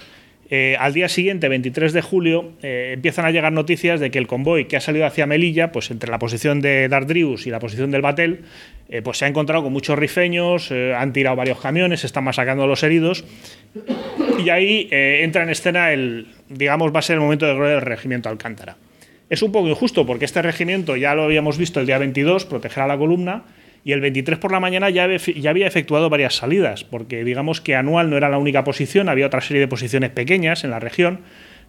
Eh, al día siguiente, 23 de julio, eh, empiezan a llegar noticias de que el convoy que ha salido hacia Melilla, pues entre la posición de Dardrius y la posición del Batel, pues se ha encontrado con muchos rifeños, han tirado varios camiones, están masacrando a los heridos. Y ahí eh, entra en escena el, digamos, va a ser el momento de gloria del regimiento Alcántara. Es un poco injusto porque este regimiento ya lo habíamos visto el día 22, proteger a la columna, y el 23 por la mañana ya, ya había efectuado varias salidas, porque digamos que Anual no era la única posición, había otra serie de posiciones pequeñas en la región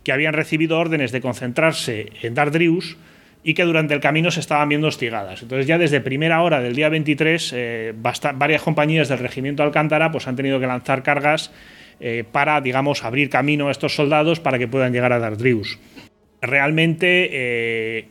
que habían recibido órdenes de concentrarse en Dardrius y que durante el camino se estaban viendo hostigadas. Entonces ya desde primera hora del día 23 eh, varias compañías del regimiento Alcántara pues, han tenido que lanzar cargas eh, para, digamos, abrir camino a estos soldados para que puedan llegar a Dardrius. Realmente, eh,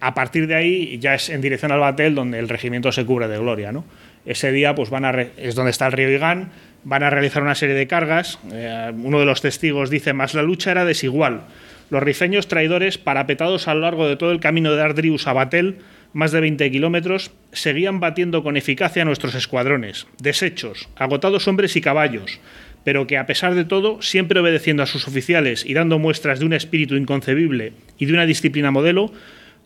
a partir de ahí ya es en dirección al batel donde el regimiento se cubre de gloria. ¿no? Ese día pues, van a es donde está el río Igán, van a realizar una serie de cargas. Eh, uno de los testigos dice, más la lucha era desigual. Los rifeños traidores, parapetados a lo largo de todo el camino de Dardrius a Batel, más de 20 kilómetros, seguían batiendo con eficacia a nuestros escuadrones, deshechos, agotados hombres y caballos, pero que a pesar de todo, siempre obedeciendo a sus oficiales y dando muestras de un espíritu inconcebible y de una disciplina modelo,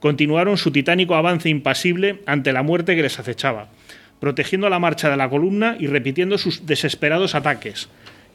continuaron su titánico avance impasible ante la muerte que les acechaba, protegiendo la marcha de la columna y repitiendo sus desesperados ataques.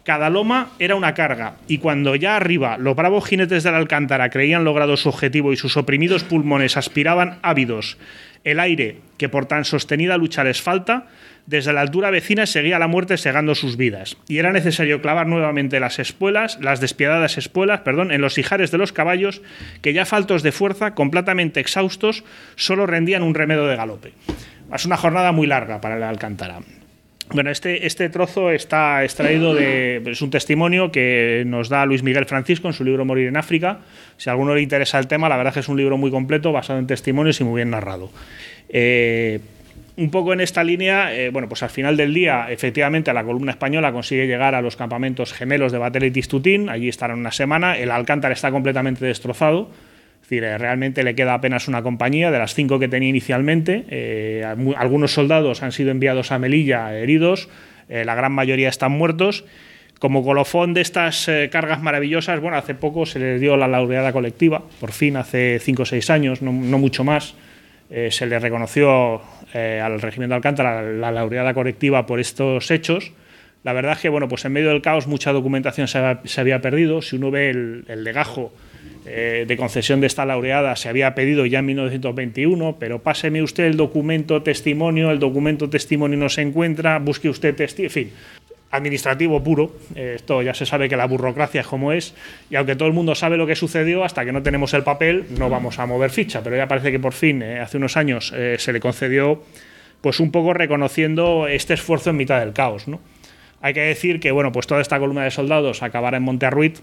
Cada loma era una carga, y cuando ya arriba los bravos jinetes de la Alcántara creían logrado su objetivo y sus oprimidos pulmones aspiraban ávidos el aire que por tan sostenida lucha les falta, desde la altura vecina seguía la muerte segando sus vidas, y era necesario clavar nuevamente las espuelas, las despiadadas espuelas, perdón, en los hijares de los caballos, que ya faltos de fuerza, completamente exhaustos, solo rendían un remedo de galope. Es una jornada muy larga para la Alcántara. Bueno, este, este trozo está extraído de. Es un testimonio que nos da Luis Miguel Francisco en su libro Morir en África. Si a alguno le interesa el tema, la verdad es que es un libro muy completo, basado en testimonios y muy bien narrado. Eh, un poco en esta línea, eh, bueno, pues al final del día, efectivamente, la columna española consigue llegar a los campamentos gemelos de Batelet y allí estarán una semana, el Alcántara está completamente destrozado, es decir, eh, realmente le queda apenas una compañía de las cinco que tenía inicialmente. Eh, algunos soldados han sido enviados a Melilla heridos, la gran mayoría están muertos. Como colofón de estas cargas maravillosas, bueno, hace poco se les dio la laureada colectiva, por fin, hace cinco o seis años, no, no mucho más, se le reconoció eh, al regimiento de Alcántara la, laureada colectiva por estos hechos. La verdad es que, bueno, pues en medio del caos mucha documentación se, había perdido. Si uno ve el, legajo eh, de concesión de esta laureada, se había pedido ya en 1921, pero páseme usted el documento testimonio, el documento testimonio no se encuentra, busque usted testimonio, en fin administrativo puro. Eh, esto ya se sabe que la burocracia es como es y aunque todo el mundo sabe lo que sucedió, hasta que no tenemos el papel no vamos a mover ficha. Pero ya parece que por fin, eh, hace unos años, eh, se le concedió pues un poco reconociendo este esfuerzo en mitad del caos. ¿no? Hay que decir que bueno, pues toda esta columna de soldados acabará en Monterruid,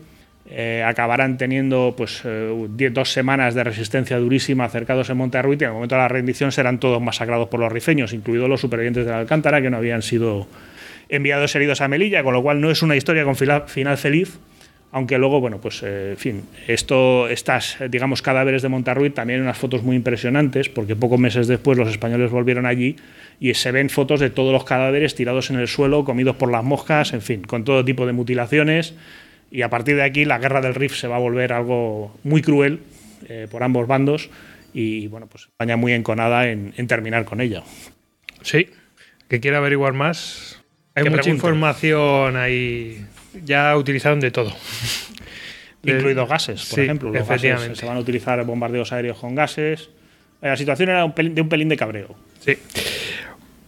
acabarán teniendo pues dos semanas de resistencia durísima acercados en Monterruid y en el momento de la rendición serán todos masacrados por los rifeños, incluidos los supervivientes de la Alcántara que no habían sido enviados heridos a Melilla, con lo cual no es una historia con final feliz, aunque luego, bueno, pues, eh, en fin, esto, estas, digamos, cadáveres de Montarruy también unas fotos muy impresionantes, porque pocos meses después los españoles volvieron allí y se ven fotos de todos los cadáveres tirados en el suelo, comidos por las moscas, en fin, con todo tipo de mutilaciones. Y a partir de aquí la guerra del Rif se va a volver algo muy cruel eh, por ambos bandos y, bueno, pues España muy enconada en, terminar con ella. Sí, que quiere averiguar más, hay mucha información ahí. Ya utilizaron de todo. Incluidos gases, por ejemplo. efectivamente. se van a utilizar bombardeos aéreos con gases. Eh, la situación era de un pelín de cabreo. Sí.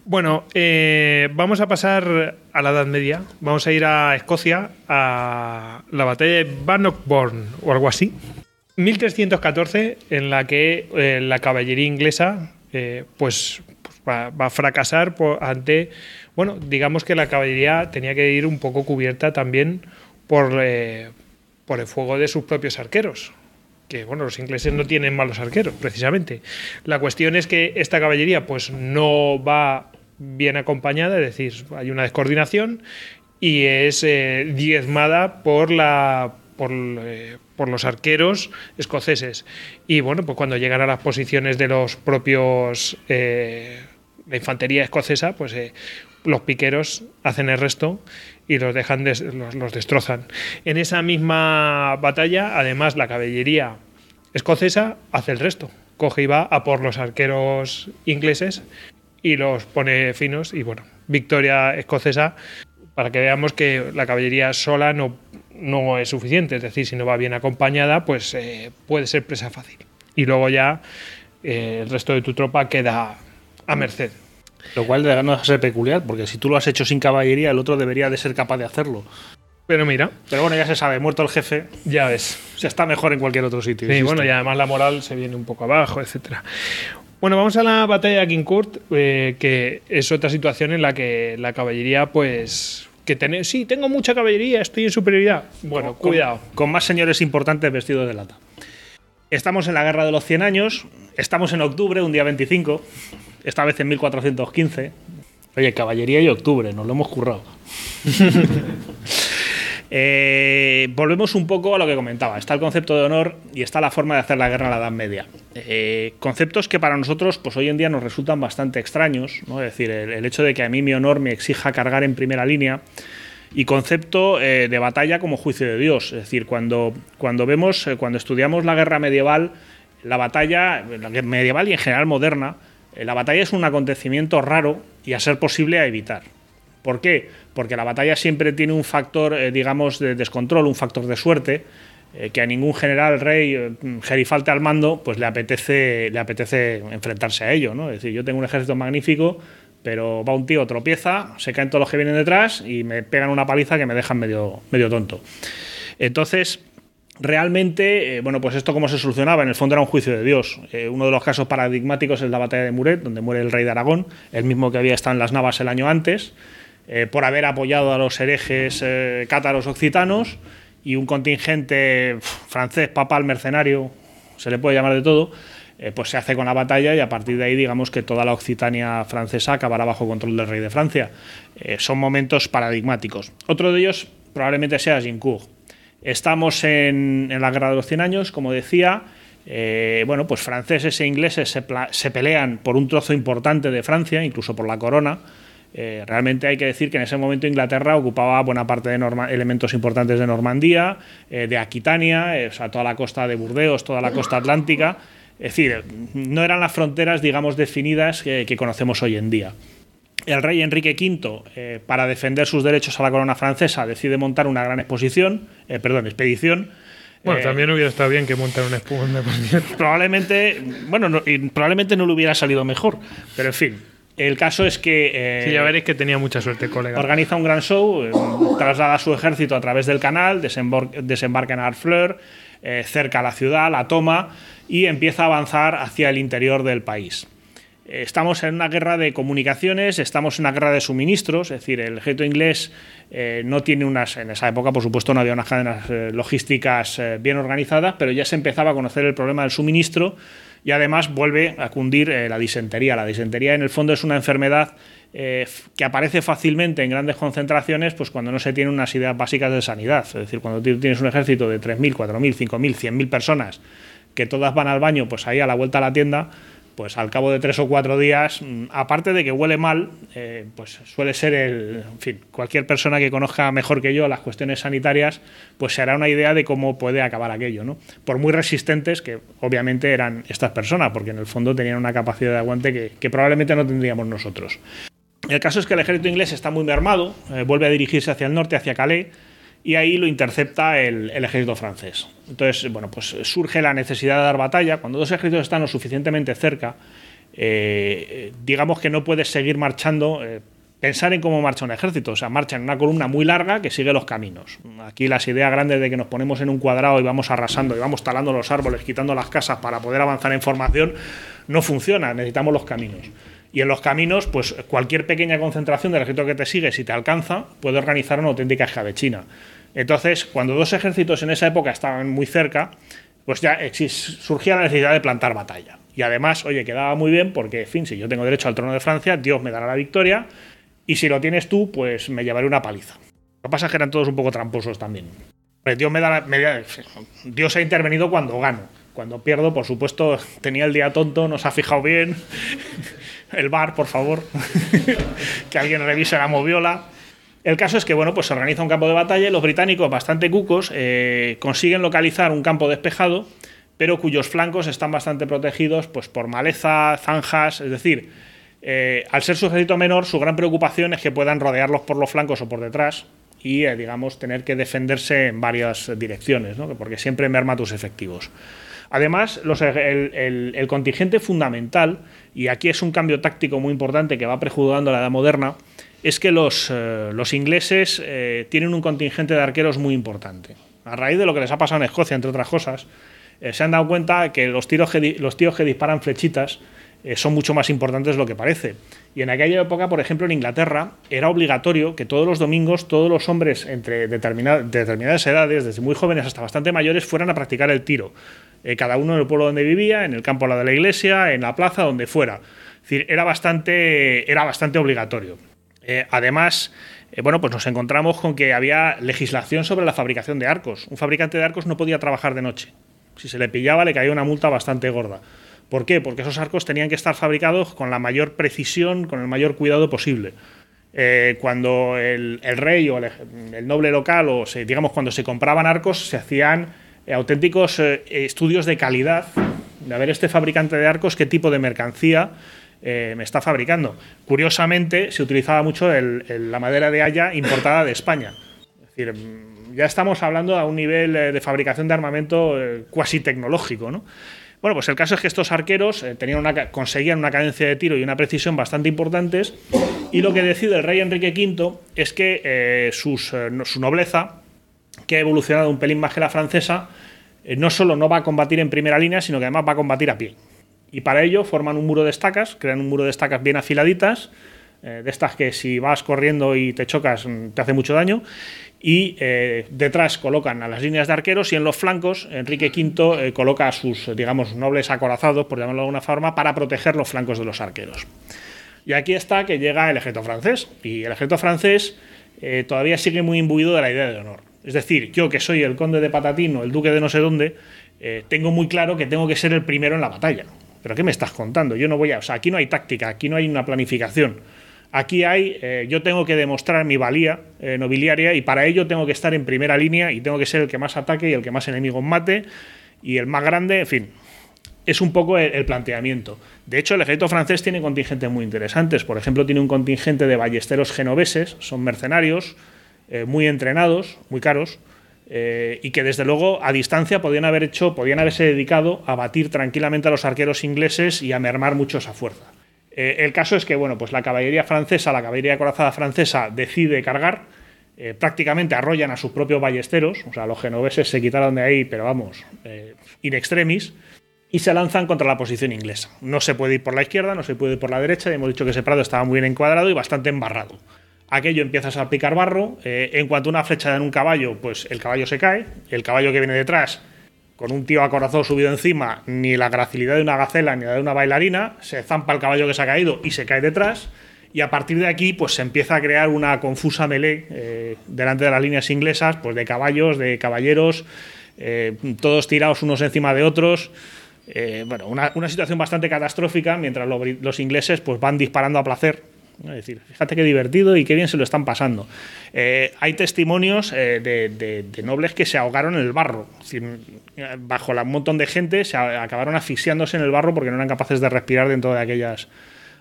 Bueno, eh, vamos a pasar a la Edad Media. Vamos a ir a Escocia, a la batalla de Bannockburn o algo así. 1314, en la que eh, la caballería inglesa pues, pues va, a fracasar ante bueno, digamos que la caballería tenía que ir un poco cubierta también por, eh, por el fuego de sus propios arqueros. Que bueno, los ingleses no tienen malos arqueros, precisamente. La cuestión es que esta caballería, pues no va bien acompañada, es decir, hay una descoordinación y es eh, diezmada por la. Eh, por, los arqueros escoceses. Y bueno, pues cuando llegan a las posiciones de los propios. la infantería escocesa, pues los piqueros hacen el resto y los dejan los, destrozan. En esa misma batalla, además, la caballería escocesa hace el resto. Coge y va a por los arqueros ingleses y los pone finos. Y bueno, victoria escocesa para que veamos que la caballería sola no, es suficiente. Es decir, si no va bien acompañada, pues eh, puede ser presa fácil. Y luego ya eh, el resto de tu tropa queda a merced lo cual de ganas a ser peculiar, porque si tú lo has hecho sin caballería, el otro debería de ser capaz de hacerlo. Pero mira. Pero bueno, ya se sabe, muerto el jefe. Ya ves. Se está mejor en cualquier otro sitio. Sí, bueno, y además la moral se viene un poco abajo, etcétera. Bueno, vamos a la batalla de Kingcourt eh, que es otra situación en la que la caballería, pues. Que ten... sí, tengo mucha caballería, estoy en superioridad. Bueno, cuidado. Con más señores importantes vestidos de lata. Estamos en la guerra de los 100 años, estamos en octubre, un día 25 esta vez en 1415. Oye, caballería y octubre, nos lo hemos currado. Eh, volvemos un poco a lo que comentaba. Está el concepto de honor y está la forma de hacer la guerra en la Edad Media. Eh, conceptos que para nosotros, pues hoy en día nos resultan bastante extraños. Es decir, el, hecho de que a mí mi honor me exija cargar en primera línea y concepto eh, de batalla como juicio de Dios. Es decir, cuando, cuando vemos, cuando estudiamos la guerra medieval, la batalla la medieval y en general moderna, eh, la batalla es un acontecimiento raro y a ser posible a evitar. ¿Por qué? Porque la batalla siempre tiene un factor, eh, digamos, de descontrol, un factor de suerte, eh, que a ningún general, rey, gerifalte al mando, pues le apetece, le apetece enfrentarse a ello. ¿no? Es decir, yo tengo un ejército magnífico, pero va un tío, tropieza, se caen todos los que vienen detrás y me pegan una paliza que me dejan medio, medio tonto. Entonces, realmente, eh, bueno, pues esto cómo se solucionaba, en el fondo era un juicio de Dios. Eh, uno de los casos paradigmáticos es la batalla de Muret, donde muere el rey de Aragón, el mismo que había estado en las Navas el año antes, eh, por haber apoyado a los herejes cátaros occitanos y un contingente francés, papal, mercenario, se le puede llamar de todo, pues se hace con la batalla y a partir de ahí digamos que toda la Occitania francesa acabará bajo control del rey de Francia. son momentos paradigmáticos. Otro de ellos probablemente sea Gincourt Estamos en, la guerra de los 100 años, como decía. Eh, bueno, pues franceses e ingleses se, pelean por un trozo importante de Francia, incluso por la corona. Eh, realmente hay que decir que en ese momento Inglaterra ocupaba buena parte de elementos importantes de Normandía, eh, de Aquitania, o sea, toda la costa de Burdeos, toda la costa atlántica. Es decir, no eran las fronteras, digamos, definidas que conocemos hoy en día el rey Enrique V, eh, para defender sus derechos a la corona francesa, decide montar una gran exposición, eh, perdón, expedición. Bueno, eh, también hubiera estado bien que montara una exposición. Probablemente, bueno, probablemente no le hubiera salido mejor, pero en fin. El caso es que. ya veréis que tenía mucha suerte, colega. Organiza un gran show, traslada a su ejército a través del canal, desembarca en Arfleur, cerca a la ciudad, la toma y empieza a avanzar hacia el interior del país estamos en una guerra de comunicaciones, estamos en una guerra de suministros, es decir, el ejército inglés eh, no tiene unas, en esa época por supuesto no había unas cadenas eh, logísticas eh, bien organizadas, pero ya se empezaba a conocer el problema del suministro y además vuelve a cundir la disentería. La disentería en el fondo es una enfermedad que aparece fácilmente en grandes concentraciones pues cuando no se tienen unas ideas básicas de sanidad. Es decir, cuando tienes un ejército de 3.000, 4.000, 5.000, 100.000 personas que todas van al baño, pues ahí a la vuelta a la tienda, pues al cabo de tres o cuatro días, mm, aparte de que huele mal, eh, pues suele ser el, en fin, cualquier persona que conozca mejor que yo las cuestiones sanitarias, pues se hará una idea de cómo puede acabar aquello, ¿no? Por muy resistentes que obviamente eran estas personas, porque en el fondo tenían una capacidad de aguante que, probablemente no tendríamos nosotros. El caso es que el ejército inglés está muy mermado, eh, vuelve a dirigirse hacia el norte, hacia Calais, y ahí lo intercepta el, ejército francés. Entonces, bueno, pues surge la necesidad de dar batalla. Cuando dos ejércitos están lo suficientemente cerca, eh, digamos que no puedes seguir marchando. Eh, pensar en cómo marcha un ejército. O sea, marcha en una columna muy larga que sigue los caminos. Aquí las ideas grandes de que nos ponemos en un cuadrado y vamos arrasando, y vamos talando los árboles, quitando las casas para poder avanzar en formación, no funciona. Necesitamos los caminos. Y en los caminos, pues cualquier pequeña concentración del ejército que te sigue, si te alcanza, puede organizar una auténtica escabechina. Entonces, cuando dos ejércitos en esa época estaban muy cerca, pues ya surgía la necesidad de plantar batalla. Y además, oye, quedaba muy bien porque, en fin, si yo tengo derecho al trono de Francia, Dios me dará la victoria. Y si lo tienes tú, pues me llevaré una paliza. Lo que pasa es que eran todos un poco tramposos también. Dios, me da la, Dios ha intervenido cuando gano. Cuando pierdo, por supuesto, tenía el día tonto, no se ha fijado bien el bar, por favor, que alguien revise la moviola. El caso es que bueno, pues se organiza un campo de batalla y los británicos, bastante cucos, eh, consiguen localizar un campo despejado, pero cuyos flancos están bastante protegidos pues, por maleza, zanjas, es decir, eh, al ser su ejército menor, su gran preocupación es que puedan rodearlos por los flancos o por detrás y, eh, digamos, tener que defenderse en varias direcciones, porque siempre merma tus efectivos. Además, el, contingente fundamental, y aquí es un cambio táctico muy importante que va prejuzgando la edad moderna, es que los, eh, ingleses eh, tienen un contingente de arqueros muy importante. A raíz de lo que les ha pasado en Escocia, entre otras cosas, eh, se han dado cuenta que los, tiros que los tíos que disparan flechitas son mucho más importantes de lo que parece. Y en aquella época, por ejemplo, en Inglaterra, era obligatorio que todos los domingos todos los hombres entre determinadas edades, desde muy jóvenes hasta bastante mayores, fueran a practicar el tiro. Eh, cada uno en el pueblo donde vivía, en el campo al lado de la iglesia, en la plaza, donde fuera. Es decir, era bastante, era bastante obligatorio. Eh, además, eh, bueno, pues nos encontramos con que había legislación sobre la fabricación de arcos. Un fabricante de arcos no podía trabajar de noche. Si se le pillaba, le caía una multa bastante gorda. ¿Por qué? Porque esos arcos tenían que estar fabricados con la mayor precisión, con el mayor cuidado posible. cuando el, rey o el, noble local, o digamos, cuando se compraban arcos, se hacían eh, auténticos eh, estudios de calidad, de ver este fabricante de arcos qué tipo de mercancía eh, me está fabricando. Curiosamente, se utilizaba mucho la madera de haya importada de España. Es decir, mm, ya estamos hablando a un nivel de fabricación de armamento cuasi tecnológico, ¿no? Bueno, pues el caso es que estos arqueros tenían una, conseguían una cadencia de tiro y una precisión bastante importantes y lo que decide el rey Enrique V es que su nobleza que ha evolucionado un pelín más que la francesa, eh, no solo no va a combatir en primera línea, sino que además va a combatir a pie. Y para ello forman un muro de estacas, crean un muro de estacas bien afiladitas, eh, de estas que si vas corriendo y te chocas mm, te hace mucho daño. Y eh, detrás colocan a las líneas de arqueros y en los flancos Enrique V coloca a sus, digamos, nobles acorazados, por llamarlo de alguna forma, para proteger los flancos de los arqueros. Y aquí está que llega el ejército francés. Y el ejército francés todavía sigue muy imbuido de la idea de honor. Es decir, yo que soy el conde de Patatino, el duque de no sé dónde, eh, tengo muy claro que tengo que ser el primero en la batalla. ¿Pero qué me estás contando? Yo no voy a. aquí no hay táctica, aquí no hay una planificación. Aquí hay. Eh, yo tengo que demostrar mi valía eh, nobiliaria y para ello tengo que estar en primera línea y tengo que ser el que más ataque y el que más enemigos mate y el más grande, en fin. Es un poco el planteamiento. De hecho, el ejército francés tiene contingentes muy interesantes. Por ejemplo, tiene un contingente de ballesteros genoveses, son mercenarios eh, muy entrenados, muy caros, eh, y que desde luego a distancia podían haber hecho, podían haberse dedicado a batir tranquilamente a los arqueros ingleses y a mermar mucho esa fuerza. Eh, el caso es que, bueno, pues la caballería francesa, la caballería corazada francesa decide cargar, prácticamente arrollan a sus propios ballesteros, o sea, los genoveses se quitaron de ahí, pero vamos, in extremis, y se lanzan contra la posición inglesa. No se puede ir por la izquierda, no se puede ir por la derecha, y hemos dicho que ese prado estaba muy bien encuadrado y bastante embarrado aquello empiezas a aplicar barro, eh, en cuanto una flecha da en un caballo, pues el caballo se cae, el caballo que viene detrás, con un tío a corazón subido encima, ni la gracilidad de una gacela ni la de una bailarina, se zampa el caballo que se ha caído y se cae detrás, y a partir de aquí pues se empieza a crear una confusa melee eh, delante de las líneas inglesas, pues de caballos, de caballeros, eh, todos tirados unos encima de otros. una, situación bastante catastrófica mientras los, los ingleses pues van disparando a placer decir, fíjate qué divertido y qué bien se lo están pasando. Eh, hay testimonios eh, de, nobles que se ahogaron en el barro. bajo un montón de gente se acabaron asfixiándose en el barro porque no eran capaces de respirar dentro de aquellas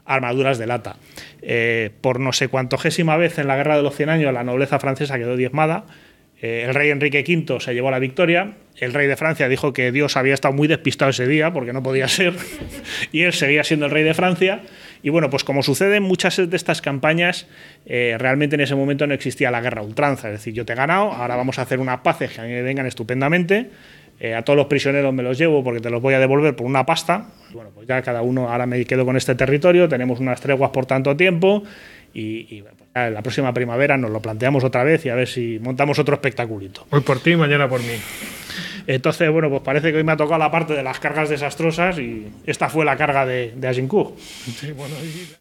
armaduras de lata. Eh, por no sé cuantogésima vez en la Guerra de los Cien Años la nobleza francesa quedó diezmada. el rey Enrique V se llevó la victoria. El rey de Francia dijo que Dios había estado muy despistado ese día porque no podía ser. y él seguía siendo el rey de Francia. Y bueno, pues como sucede en muchas de estas campañas, eh, realmente en ese momento no existía la guerra ultranza. Es decir, yo te he ganado, ahora vamos a hacer unas paces que a mí me vengan estupendamente. Eh, a todos los prisioneros me los llevo porque te los voy a devolver por una pasta. bueno, pues ya cada uno, ahora me quedo con este territorio, tenemos unas treguas por tanto tiempo y, pues la próxima primavera nos lo planteamos otra vez y a ver si montamos otro espectaculito. Hoy por ti, mañana por mí. Entonces, bueno, pues parece que hoy me ha tocado la parte de las cargas desastrosas y esta fue la carga de, de Agincourt.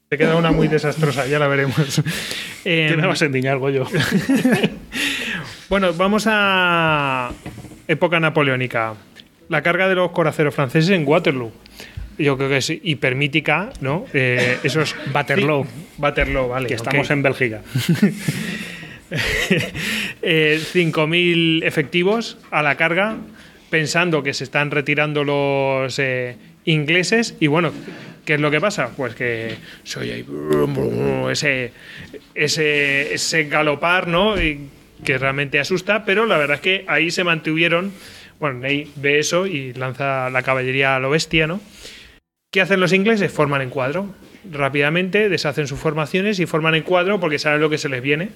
queda una muy desastrosa, ya la veremos. eh, me vas a endiñar, bueno, vamos a época napoleónica. La carga de los coraceros franceses en Waterloo yo creo que es hipermítica, ¿no? Eh, eso es Waterloo. Waterloo, vale. Que estamos en Bélgica. 5.000 eh, efectivos a la carga pensando que se están retirando los eh, ingleses y bueno, ¿qué es lo que pasa? Pues que soy ahí, ese, ese, galopar, ¿no? que realmente asusta, pero la verdad es que ahí se mantuvieron, bueno, Ney ve eso y lanza la caballería a lo bestia, ¿no? ¿Qué hacen los ingleses? Forman en cuadro. Rápidamente deshacen sus formaciones y forman en cuadro porque saben lo que se les viene.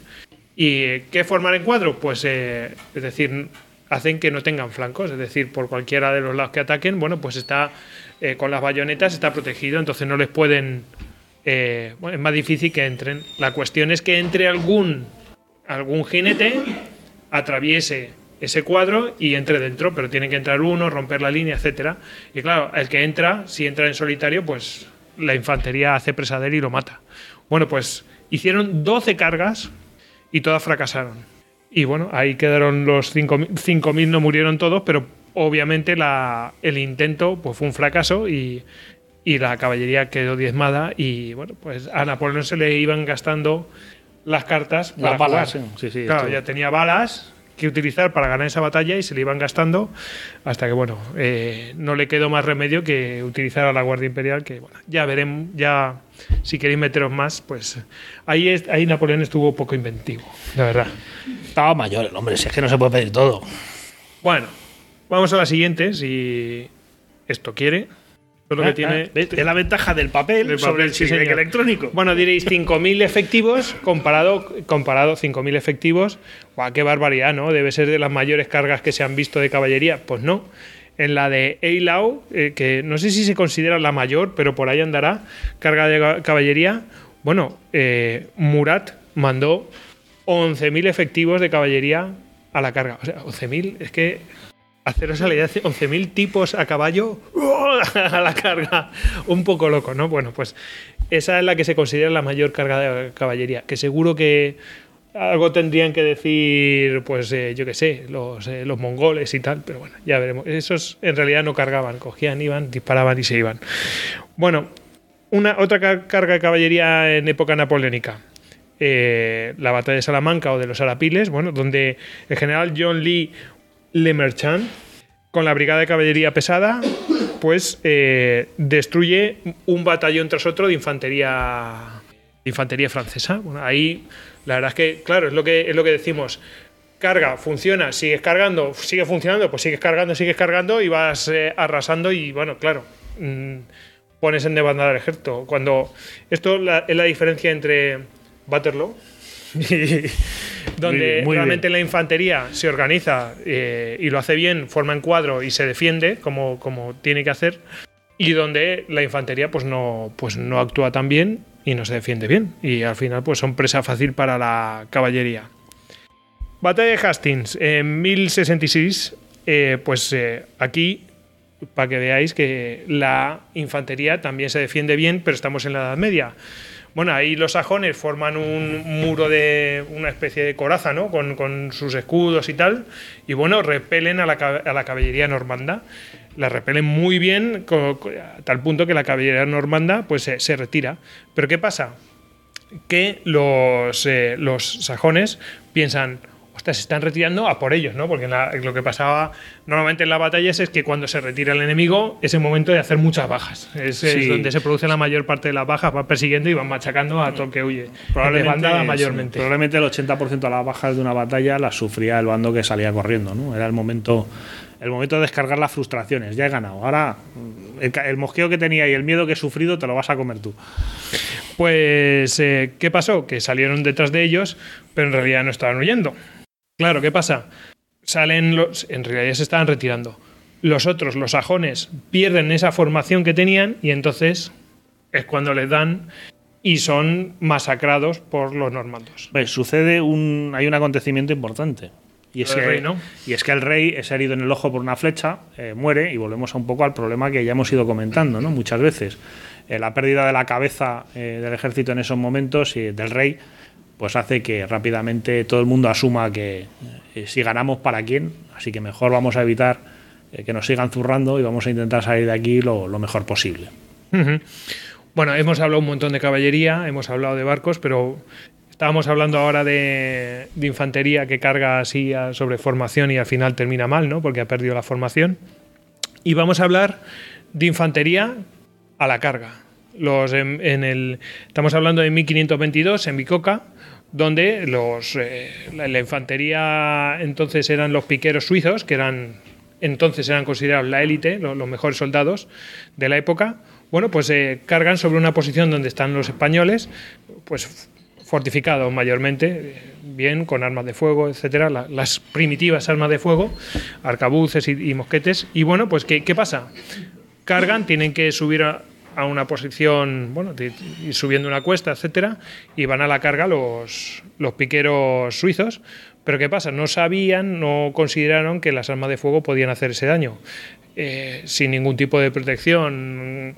¿Y eh, qué formar en cuadro? Pues, eh, es decir, hacen que no tengan flancos, es decir, por cualquiera de los lados que ataquen, bueno, pues está eh, con las bayonetas, está protegido, entonces no les pueden... Eh, es más difícil que entren. La cuestión es que entre algún, algún jinete, atraviese ese cuadro y entre dentro, pero tiene que entrar uno, romper la línea, etcétera. Y claro, el que entra, si entra en solitario, pues la infantería hace presa de él y lo mata. Bueno, pues hicieron 12 cargas y todas fracasaron. Y bueno, ahí quedaron los 5.000, no murieron todos, pero obviamente el intento pues, fue un fracaso y, la caballería quedó diezmada y bueno, pues a Napoleón se le iban gastando las cartas las balas. Sí, sí, claro, ya tenía balas que utilizar para ganar esa batalla y se le iban gastando hasta que bueno, eh, no le quedó más remedio que utilizar a la Guardia Imperial que bueno, ya veremos, ya si queréis meteros más, pues ahí, ahí Napoleón estuvo poco inventivo, la verdad. Estaba mayor el hombre, si es que no se puede pedir todo. Bueno, vamos a la siguiente, si esto quiere. Ah, tiene. Ah, la ventaja del papel, sobre el sistema electrónico. Bueno, diréis 5.000 efectivos comparado, comparado 5.000 efectivos. ¡Wow! qué barbaridad, ¿no? Debe ser de las mayores cargas que se han visto de caballería. Pues no en la de Eilau, eh, que no sé si se considera la mayor, pero por ahí andará, carga de caballería. Bueno, eh, Murat mandó 11.000 efectivos de caballería a la carga. O sea, 11.000, es que hacer esa la idea, 11.000 tipos a caballo ¡oh! a la carga. Un poco loco, ¿no? Bueno, pues esa es la que se considera la mayor carga de caballería, que seguro que algo tendrían que decir, pues eh, yo qué sé, eh, los, mongoles y tal, pero bueno, ya veremos. Esos en realidad no cargaban, cogían, iban, disparaban y se iban. Bueno, una, otra carga de caballería en época napoleónica. Eh, la batalla de Salamanca o de los Arapiles, bueno, donde el general John Lee Le con la brigada de caballería pesada, pues eh, destruye un batallón tras otro de infantería, infantería francesa. Bueno, ahí la verdad es que, claro, es lo que, es lo que decimos carga, funciona, sigues cargando, sigue funcionando, pues sigues cargando, sigues cargando y vas eh, arrasando y bueno, claro, mm, pones en demanda al ejército. Cuando esto es la diferencia entre Waterloo. donde realmente la infantería se organiza eh, y lo hace bien, forma en cuadro y se defiende como, como tiene que hacer, y donde la infantería pues no, pues no actúa tan bien y no se defiende bien, y al final pues son presa fácil para la caballería. Batalla de Hastings, en 1066, eh, pues eh, aquí, para que veáis que la infantería también se defiende bien, pero estamos en la Edad Media. Bueno, ahí los sajones forman un muro de una especie de coraza, ¿no? Con, sus escudos y tal. Y bueno, repelen a la, caballería normanda. La repelen muy bien, a tal punto que la caballería normanda pues, se, retira. Pero ¿qué pasa? Que los eh, sajones piensan, se están retirando a por ellos, ¿no? Porque lo que pasaba normalmente en las batallas es que cuando se retira el enemigo es el momento de hacer muchas bajas. Es, donde se produce la mayor parte de las bajas, van persiguiendo y van machacando a todo que huye. Probablemente, mayormente. el 80% de las bajas de una batalla las sufría el bando que salía corriendo, ¿no? Era el momento el momento de descargar las frustraciones. Ya he ganado. Ahora el, mosqueo que tenía y el miedo que he sufrido te lo vas a comer tú. Pues, eh, ¿qué pasó? Que salieron detrás de ellos, pero en realidad no estaban huyendo. Claro, ¿qué pasa? Salen En realidad se estaban retirando. Los otros, los sajones, pierden esa formación que tenían y entonces es cuando les dan y son masacrados por los normandos. sucede un. Hay un acontecimiento importante. Y es, que, y es, que, el rey es herido en el ojo por una flecha, eh, muere y volvemos a un poco al problema que ya hemos ido comentando ¿no? muchas veces. Eh, la pérdida de la cabeza eh, del ejército en esos momentos y del rey pues hace que rápidamente todo el mundo asuma que eh, si ganamos para quién, así que mejor vamos a evitar eh, que nos sigan zurrando y vamos a intentar salir de aquí lo, mejor posible. Bueno, hemos hablado un montón de caballería, hemos hablado de barcos, pero estábamos hablando ahora de, infantería que carga así sobre formación y al final termina mal, ¿no? Porque ha perdido la formación. Y vamos a hablar de infantería a la carga. Los en, el, estamos hablando de 1522 en Bicoca donde los, eh, la, infantería entonces eran los piqueros suizos, que eran entonces eran considerados la élite, los, mejores soldados de la época, bueno, pues eh, cargan sobre una posición donde están los españoles, pues fortificados mayormente, eh, bien con armas de fuego, etcétera, las primitivas armas de fuego, arcabuces y, mosquetes. Y bueno, pues ¿qué, pasa? Cargan, tienen que subir a, a una posición, bueno, subiendo una cuesta, etcétera, y van a la carga los, los piqueros suizos. Pero ¿qué pasa? No sabían, no consideraron que las armas de fuego podían hacer ese daño. Eh, sin ningún tipo de protección,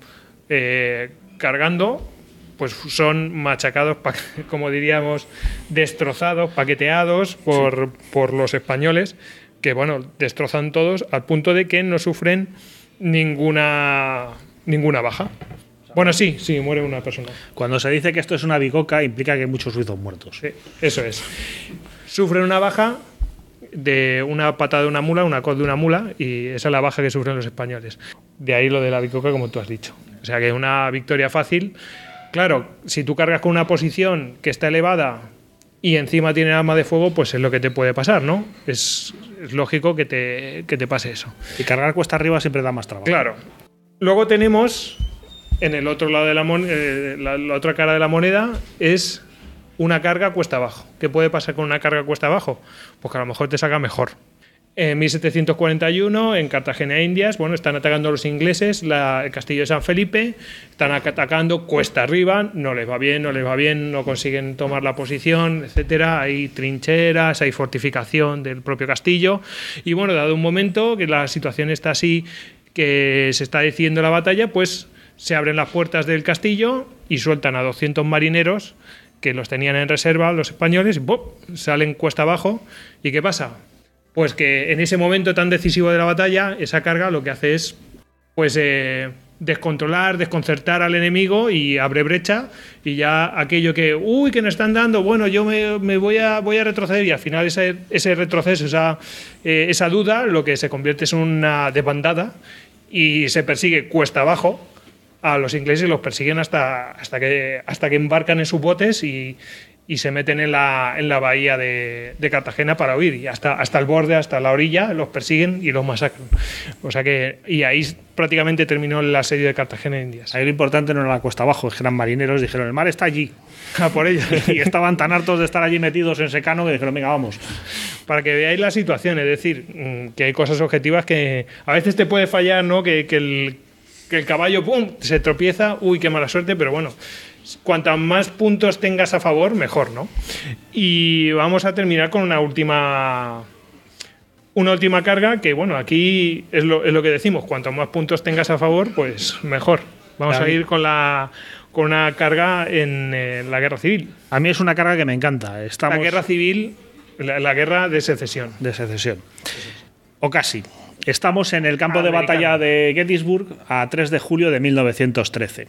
eh, cargando, pues son machacados, como diríamos, destrozados, paqueteados por, por los españoles, que bueno, destrozan todos al punto de que no sufren ninguna ninguna baja. Bueno, sí, sí, muere una persona. Cuando se dice que esto es una bicoca, implica que hay muchos suizos muertos. eso es. Sufren una baja de una pata de una mula, una cod de una mula, y esa es la baja que sufren los españoles. De ahí lo de la bicoca, como tú has dicho. O sea que es una victoria fácil. Claro, si tú cargas con una posición que está elevada y encima tiene arma de fuego, pues es lo que te puede pasar, ¿no? Es, lógico que te, que te pase eso. Y cargar cuesta arriba siempre da más trabajo. Claro, Luego tenemos, en el otro lado de eh, la, la, otra cara de la moneda, es una carga cuesta abajo. ¿Qué puede pasar con una carga cuesta abajo? Pues que a lo mejor te saca mejor. En 1741, en Cartagena, Indias, bueno, están atacando a los ingleses el castillo de San Felipe, están atacando cuesta arriba, no les va bien, no les va bien, no consiguen tomar la posición, etcétera. Hay trincheras, hay fortificación del propio castillo. Y bueno, dado un momento que la situación está así que se está decidiendo la batalla, pues se abren las puertas del castillo y sueltan a 200 marineros que los tenían en reserva los españoles, y salen cuesta abajo. ¿Y qué pasa? Pues que en ese momento tan decisivo de la batalla, esa carga lo que hace es pues eh, descontrolar, desconcertar al enemigo y abre brecha y ya aquello que, uy, que nos están dando, bueno, yo me, voy, a, voy a retroceder y al final ese, ese retroceso, esa, eh, esa duda, lo que se convierte es una desbandada y se persigue cuesta abajo a los ingleses los persiguen hasta, hasta, que, hasta que embarcan en sus botes y, y se meten en la, en la bahía de, Cartagena para huir. Y hasta, hasta el borde, hasta la orilla, los persiguen y los masacran. O sea que, y ahí prácticamente terminó el asedio de Cartagena en Indias. Ahí lo importante no era la cuesta abajo, eran marineros, dijeron, el mar está allí. por ellos y estaban tan hartos de estar allí metidos en secano que dijeron, venga, vamos. Para que veáis la situación, es decir, mm, que hay cosas objetivas que a veces te puede fallar, ¿no? Que, que el, que el caballo, ¡pum!, se tropieza, uy, qué mala suerte, pero bueno, Cuanto más puntos tengas a favor, mejor, ¿no? Y vamos a terminar con una última. Una última carga que, bueno, aquí es lo, que decimos, cuanto más puntos tengas a favor, pues mejor. Vamos a ir con la con una carga en eh, la guerra civil. A mí es una carga que me encanta. La guerra civil, la, guerra de secesión. De secesión. O casi. Estamos en el campo ah, de batalla de Gettysburg a 3 de julio de 1913.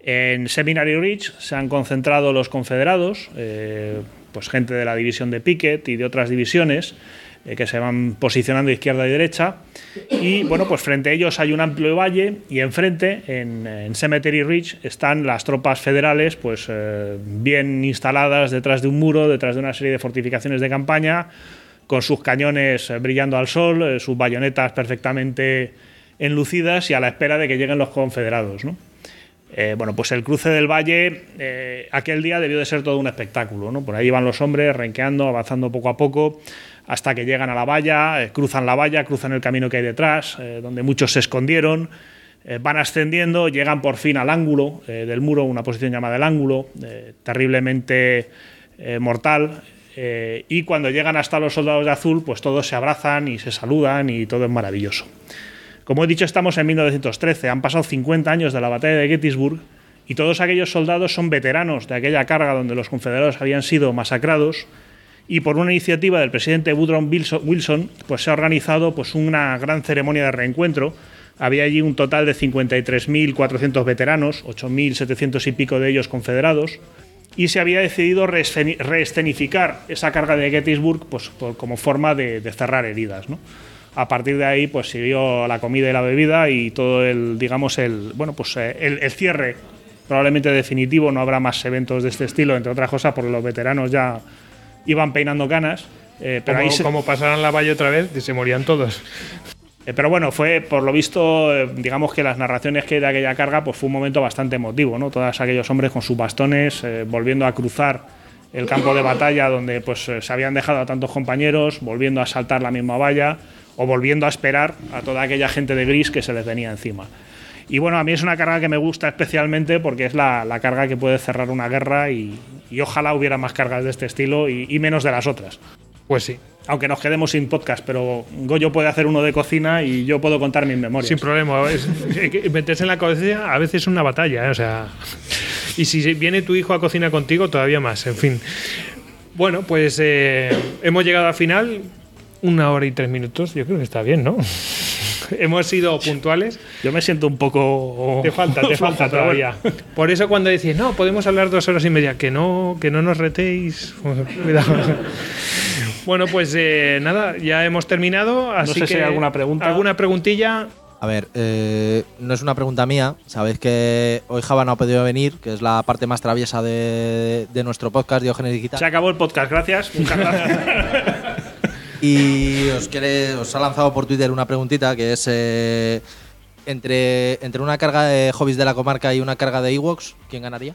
En Seminary Ridge se han concentrado los confederados, eh, pues gente de la división de Pickett y de otras divisiones eh, que se van posicionando izquierda y derecha. Y bueno, pues frente a ellos hay un amplio valle y enfrente, en, Cemetery Ridge, están las tropas federales, pues eh, bien instaladas detrás de un muro, detrás de una serie de fortificaciones de campaña, con sus cañones brillando al sol, sus bayonetas perfectamente enlucidas y a la espera de que lleguen los confederados, ¿no? Eh, bueno, pues el cruce del valle eh, aquel día debió de ser todo un espectáculo, ¿no? Por ahí van los hombres renqueando, avanzando poco a poco, hasta que llegan a la valla, eh, cruzan la valla, cruzan el camino que hay detrás, donde muchos se escondieron, van ascendiendo, llegan por fin al ángulo del muro, una posición llamada el ángulo, terriblemente mortal. y cuando llegan hasta los soldados de azul, pues todos se abrazan y se saludan y todo es maravilloso. Como he dicho, estamos en 1913, han pasado 50 años de la batalla de Gettysburg y todos aquellos soldados son veteranos de aquella carga donde los confederados habían sido masacrados y por una iniciativa del presidente Woodrow Wilson, pues se ha organizado pues una gran ceremonia de reencuentro. Había allí un total de 53.400 veteranos, 8.700 y pico de ellos confederados, y se había decidido reescenificar esa carga de Gettysburg pues, como forma de, de cerrar heridas. ¿no? A partir de ahí, pues siguió la comida y la bebida y todo el, digamos, el, bueno, pues eh, el, cierre probablemente definitivo. No habrá más eventos de este estilo, entre otras cosas, porque los veteranos ya iban peinando canas. Eh, pero ahí se... como pasaran la valla otra vez, se morían todos. Eh, pero bueno, fue por lo visto, digamos que las narraciones que de aquella carga, pues fue un momento bastante emotivo, ¿no? Todos aquellos hombres con sus bastones volviendo a cruzar el campo de batalla donde pues se habían dejado a tantos compañeros, volviendo a saltar la misma valla o volviendo a esperar a toda aquella gente de gris que se les venía encima. Y bueno, a mí es una carga que me gusta especialmente porque es la, carga que puede cerrar una guerra y, ojalá hubiera más cargas de este estilo y, menos de las otras. Pues sí. Aunque nos quedemos sin podcast, pero Goyo puede hacer uno de cocina y yo puedo contar mis memorias. Sin problema. Es, meterse en la cocina a veces es una batalla, ¿eh? o sea. Y si viene tu hijo a cocinar contigo, todavía más, en fin. Bueno, pues eh, hemos llegado al final una hora y tres minutos, yo creo que está bien, ¿no? Hemos sido puntuales. Yo me siento un poco. Te falta, te falta todavía. Por eso cuando decís, no, podemos hablar dos horas y media, que no, que no nos retéis. Bueno, pues eh, nada, ya hemos terminado. Así no sé que, si hay alguna pregunta. ¿Alguna preguntilla? A ver, eh, no es una pregunta mía. Sabéis que hoy Java no ha podido venir, que es la parte más traviesa de, nuestro podcast, y Digital. Se acabó el podcast, gracias. Muchas gracias. Y os, ha lanzado por Twitter una preguntita que es... Eh, entre, entre una carga de hobbies de la comarca y una carga de Ewoks, ¿quién ganaría?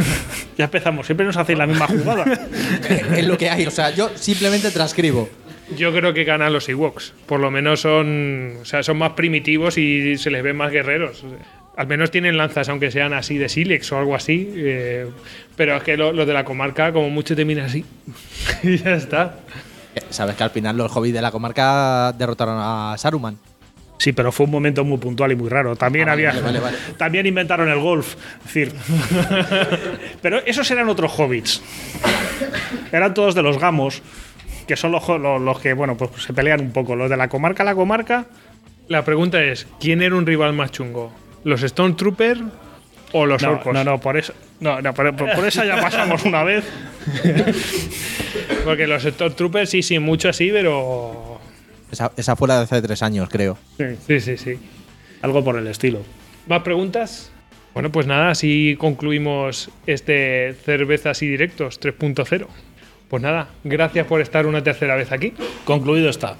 ya empezamos, siempre nos hacéis la misma jugada. es lo que hay, o sea, yo simplemente transcribo. Yo creo que ganan los Ewoks. Por lo menos son, o sea, son más primitivos y se les ven más guerreros. Al menos tienen lanzas, aunque sean así de Silex o algo así. Eh, pero es que los lo de la comarca, como mucho, termina así. y ya está. Sabes que al final los hobbits de la comarca derrotaron a Saruman. Sí, pero fue un momento muy puntual y muy raro. También ah, También inventaron el golf. Es decir. pero esos eran otros hobbits. Eran todos de los gamos, que son los, que, bueno, pues se pelean un poco. Los de la comarca, la comarca. La pregunta es: ¿quién era un rival más chungo? ¿Los Stone o los orcos. No, no, por eso, no, por, esa ya pasamos una vez. Porque los troopers, sí, sí, mucho así, pero. Esa, esa fue la de hace tres años, creo. Sí, sí, sí, sí. Algo por el estilo. ¿Más preguntas? Bueno, pues nada, así concluimos este Cervezas y Directos 3.0. Pues nada, gracias por estar una tercera vez aquí. Concluido está.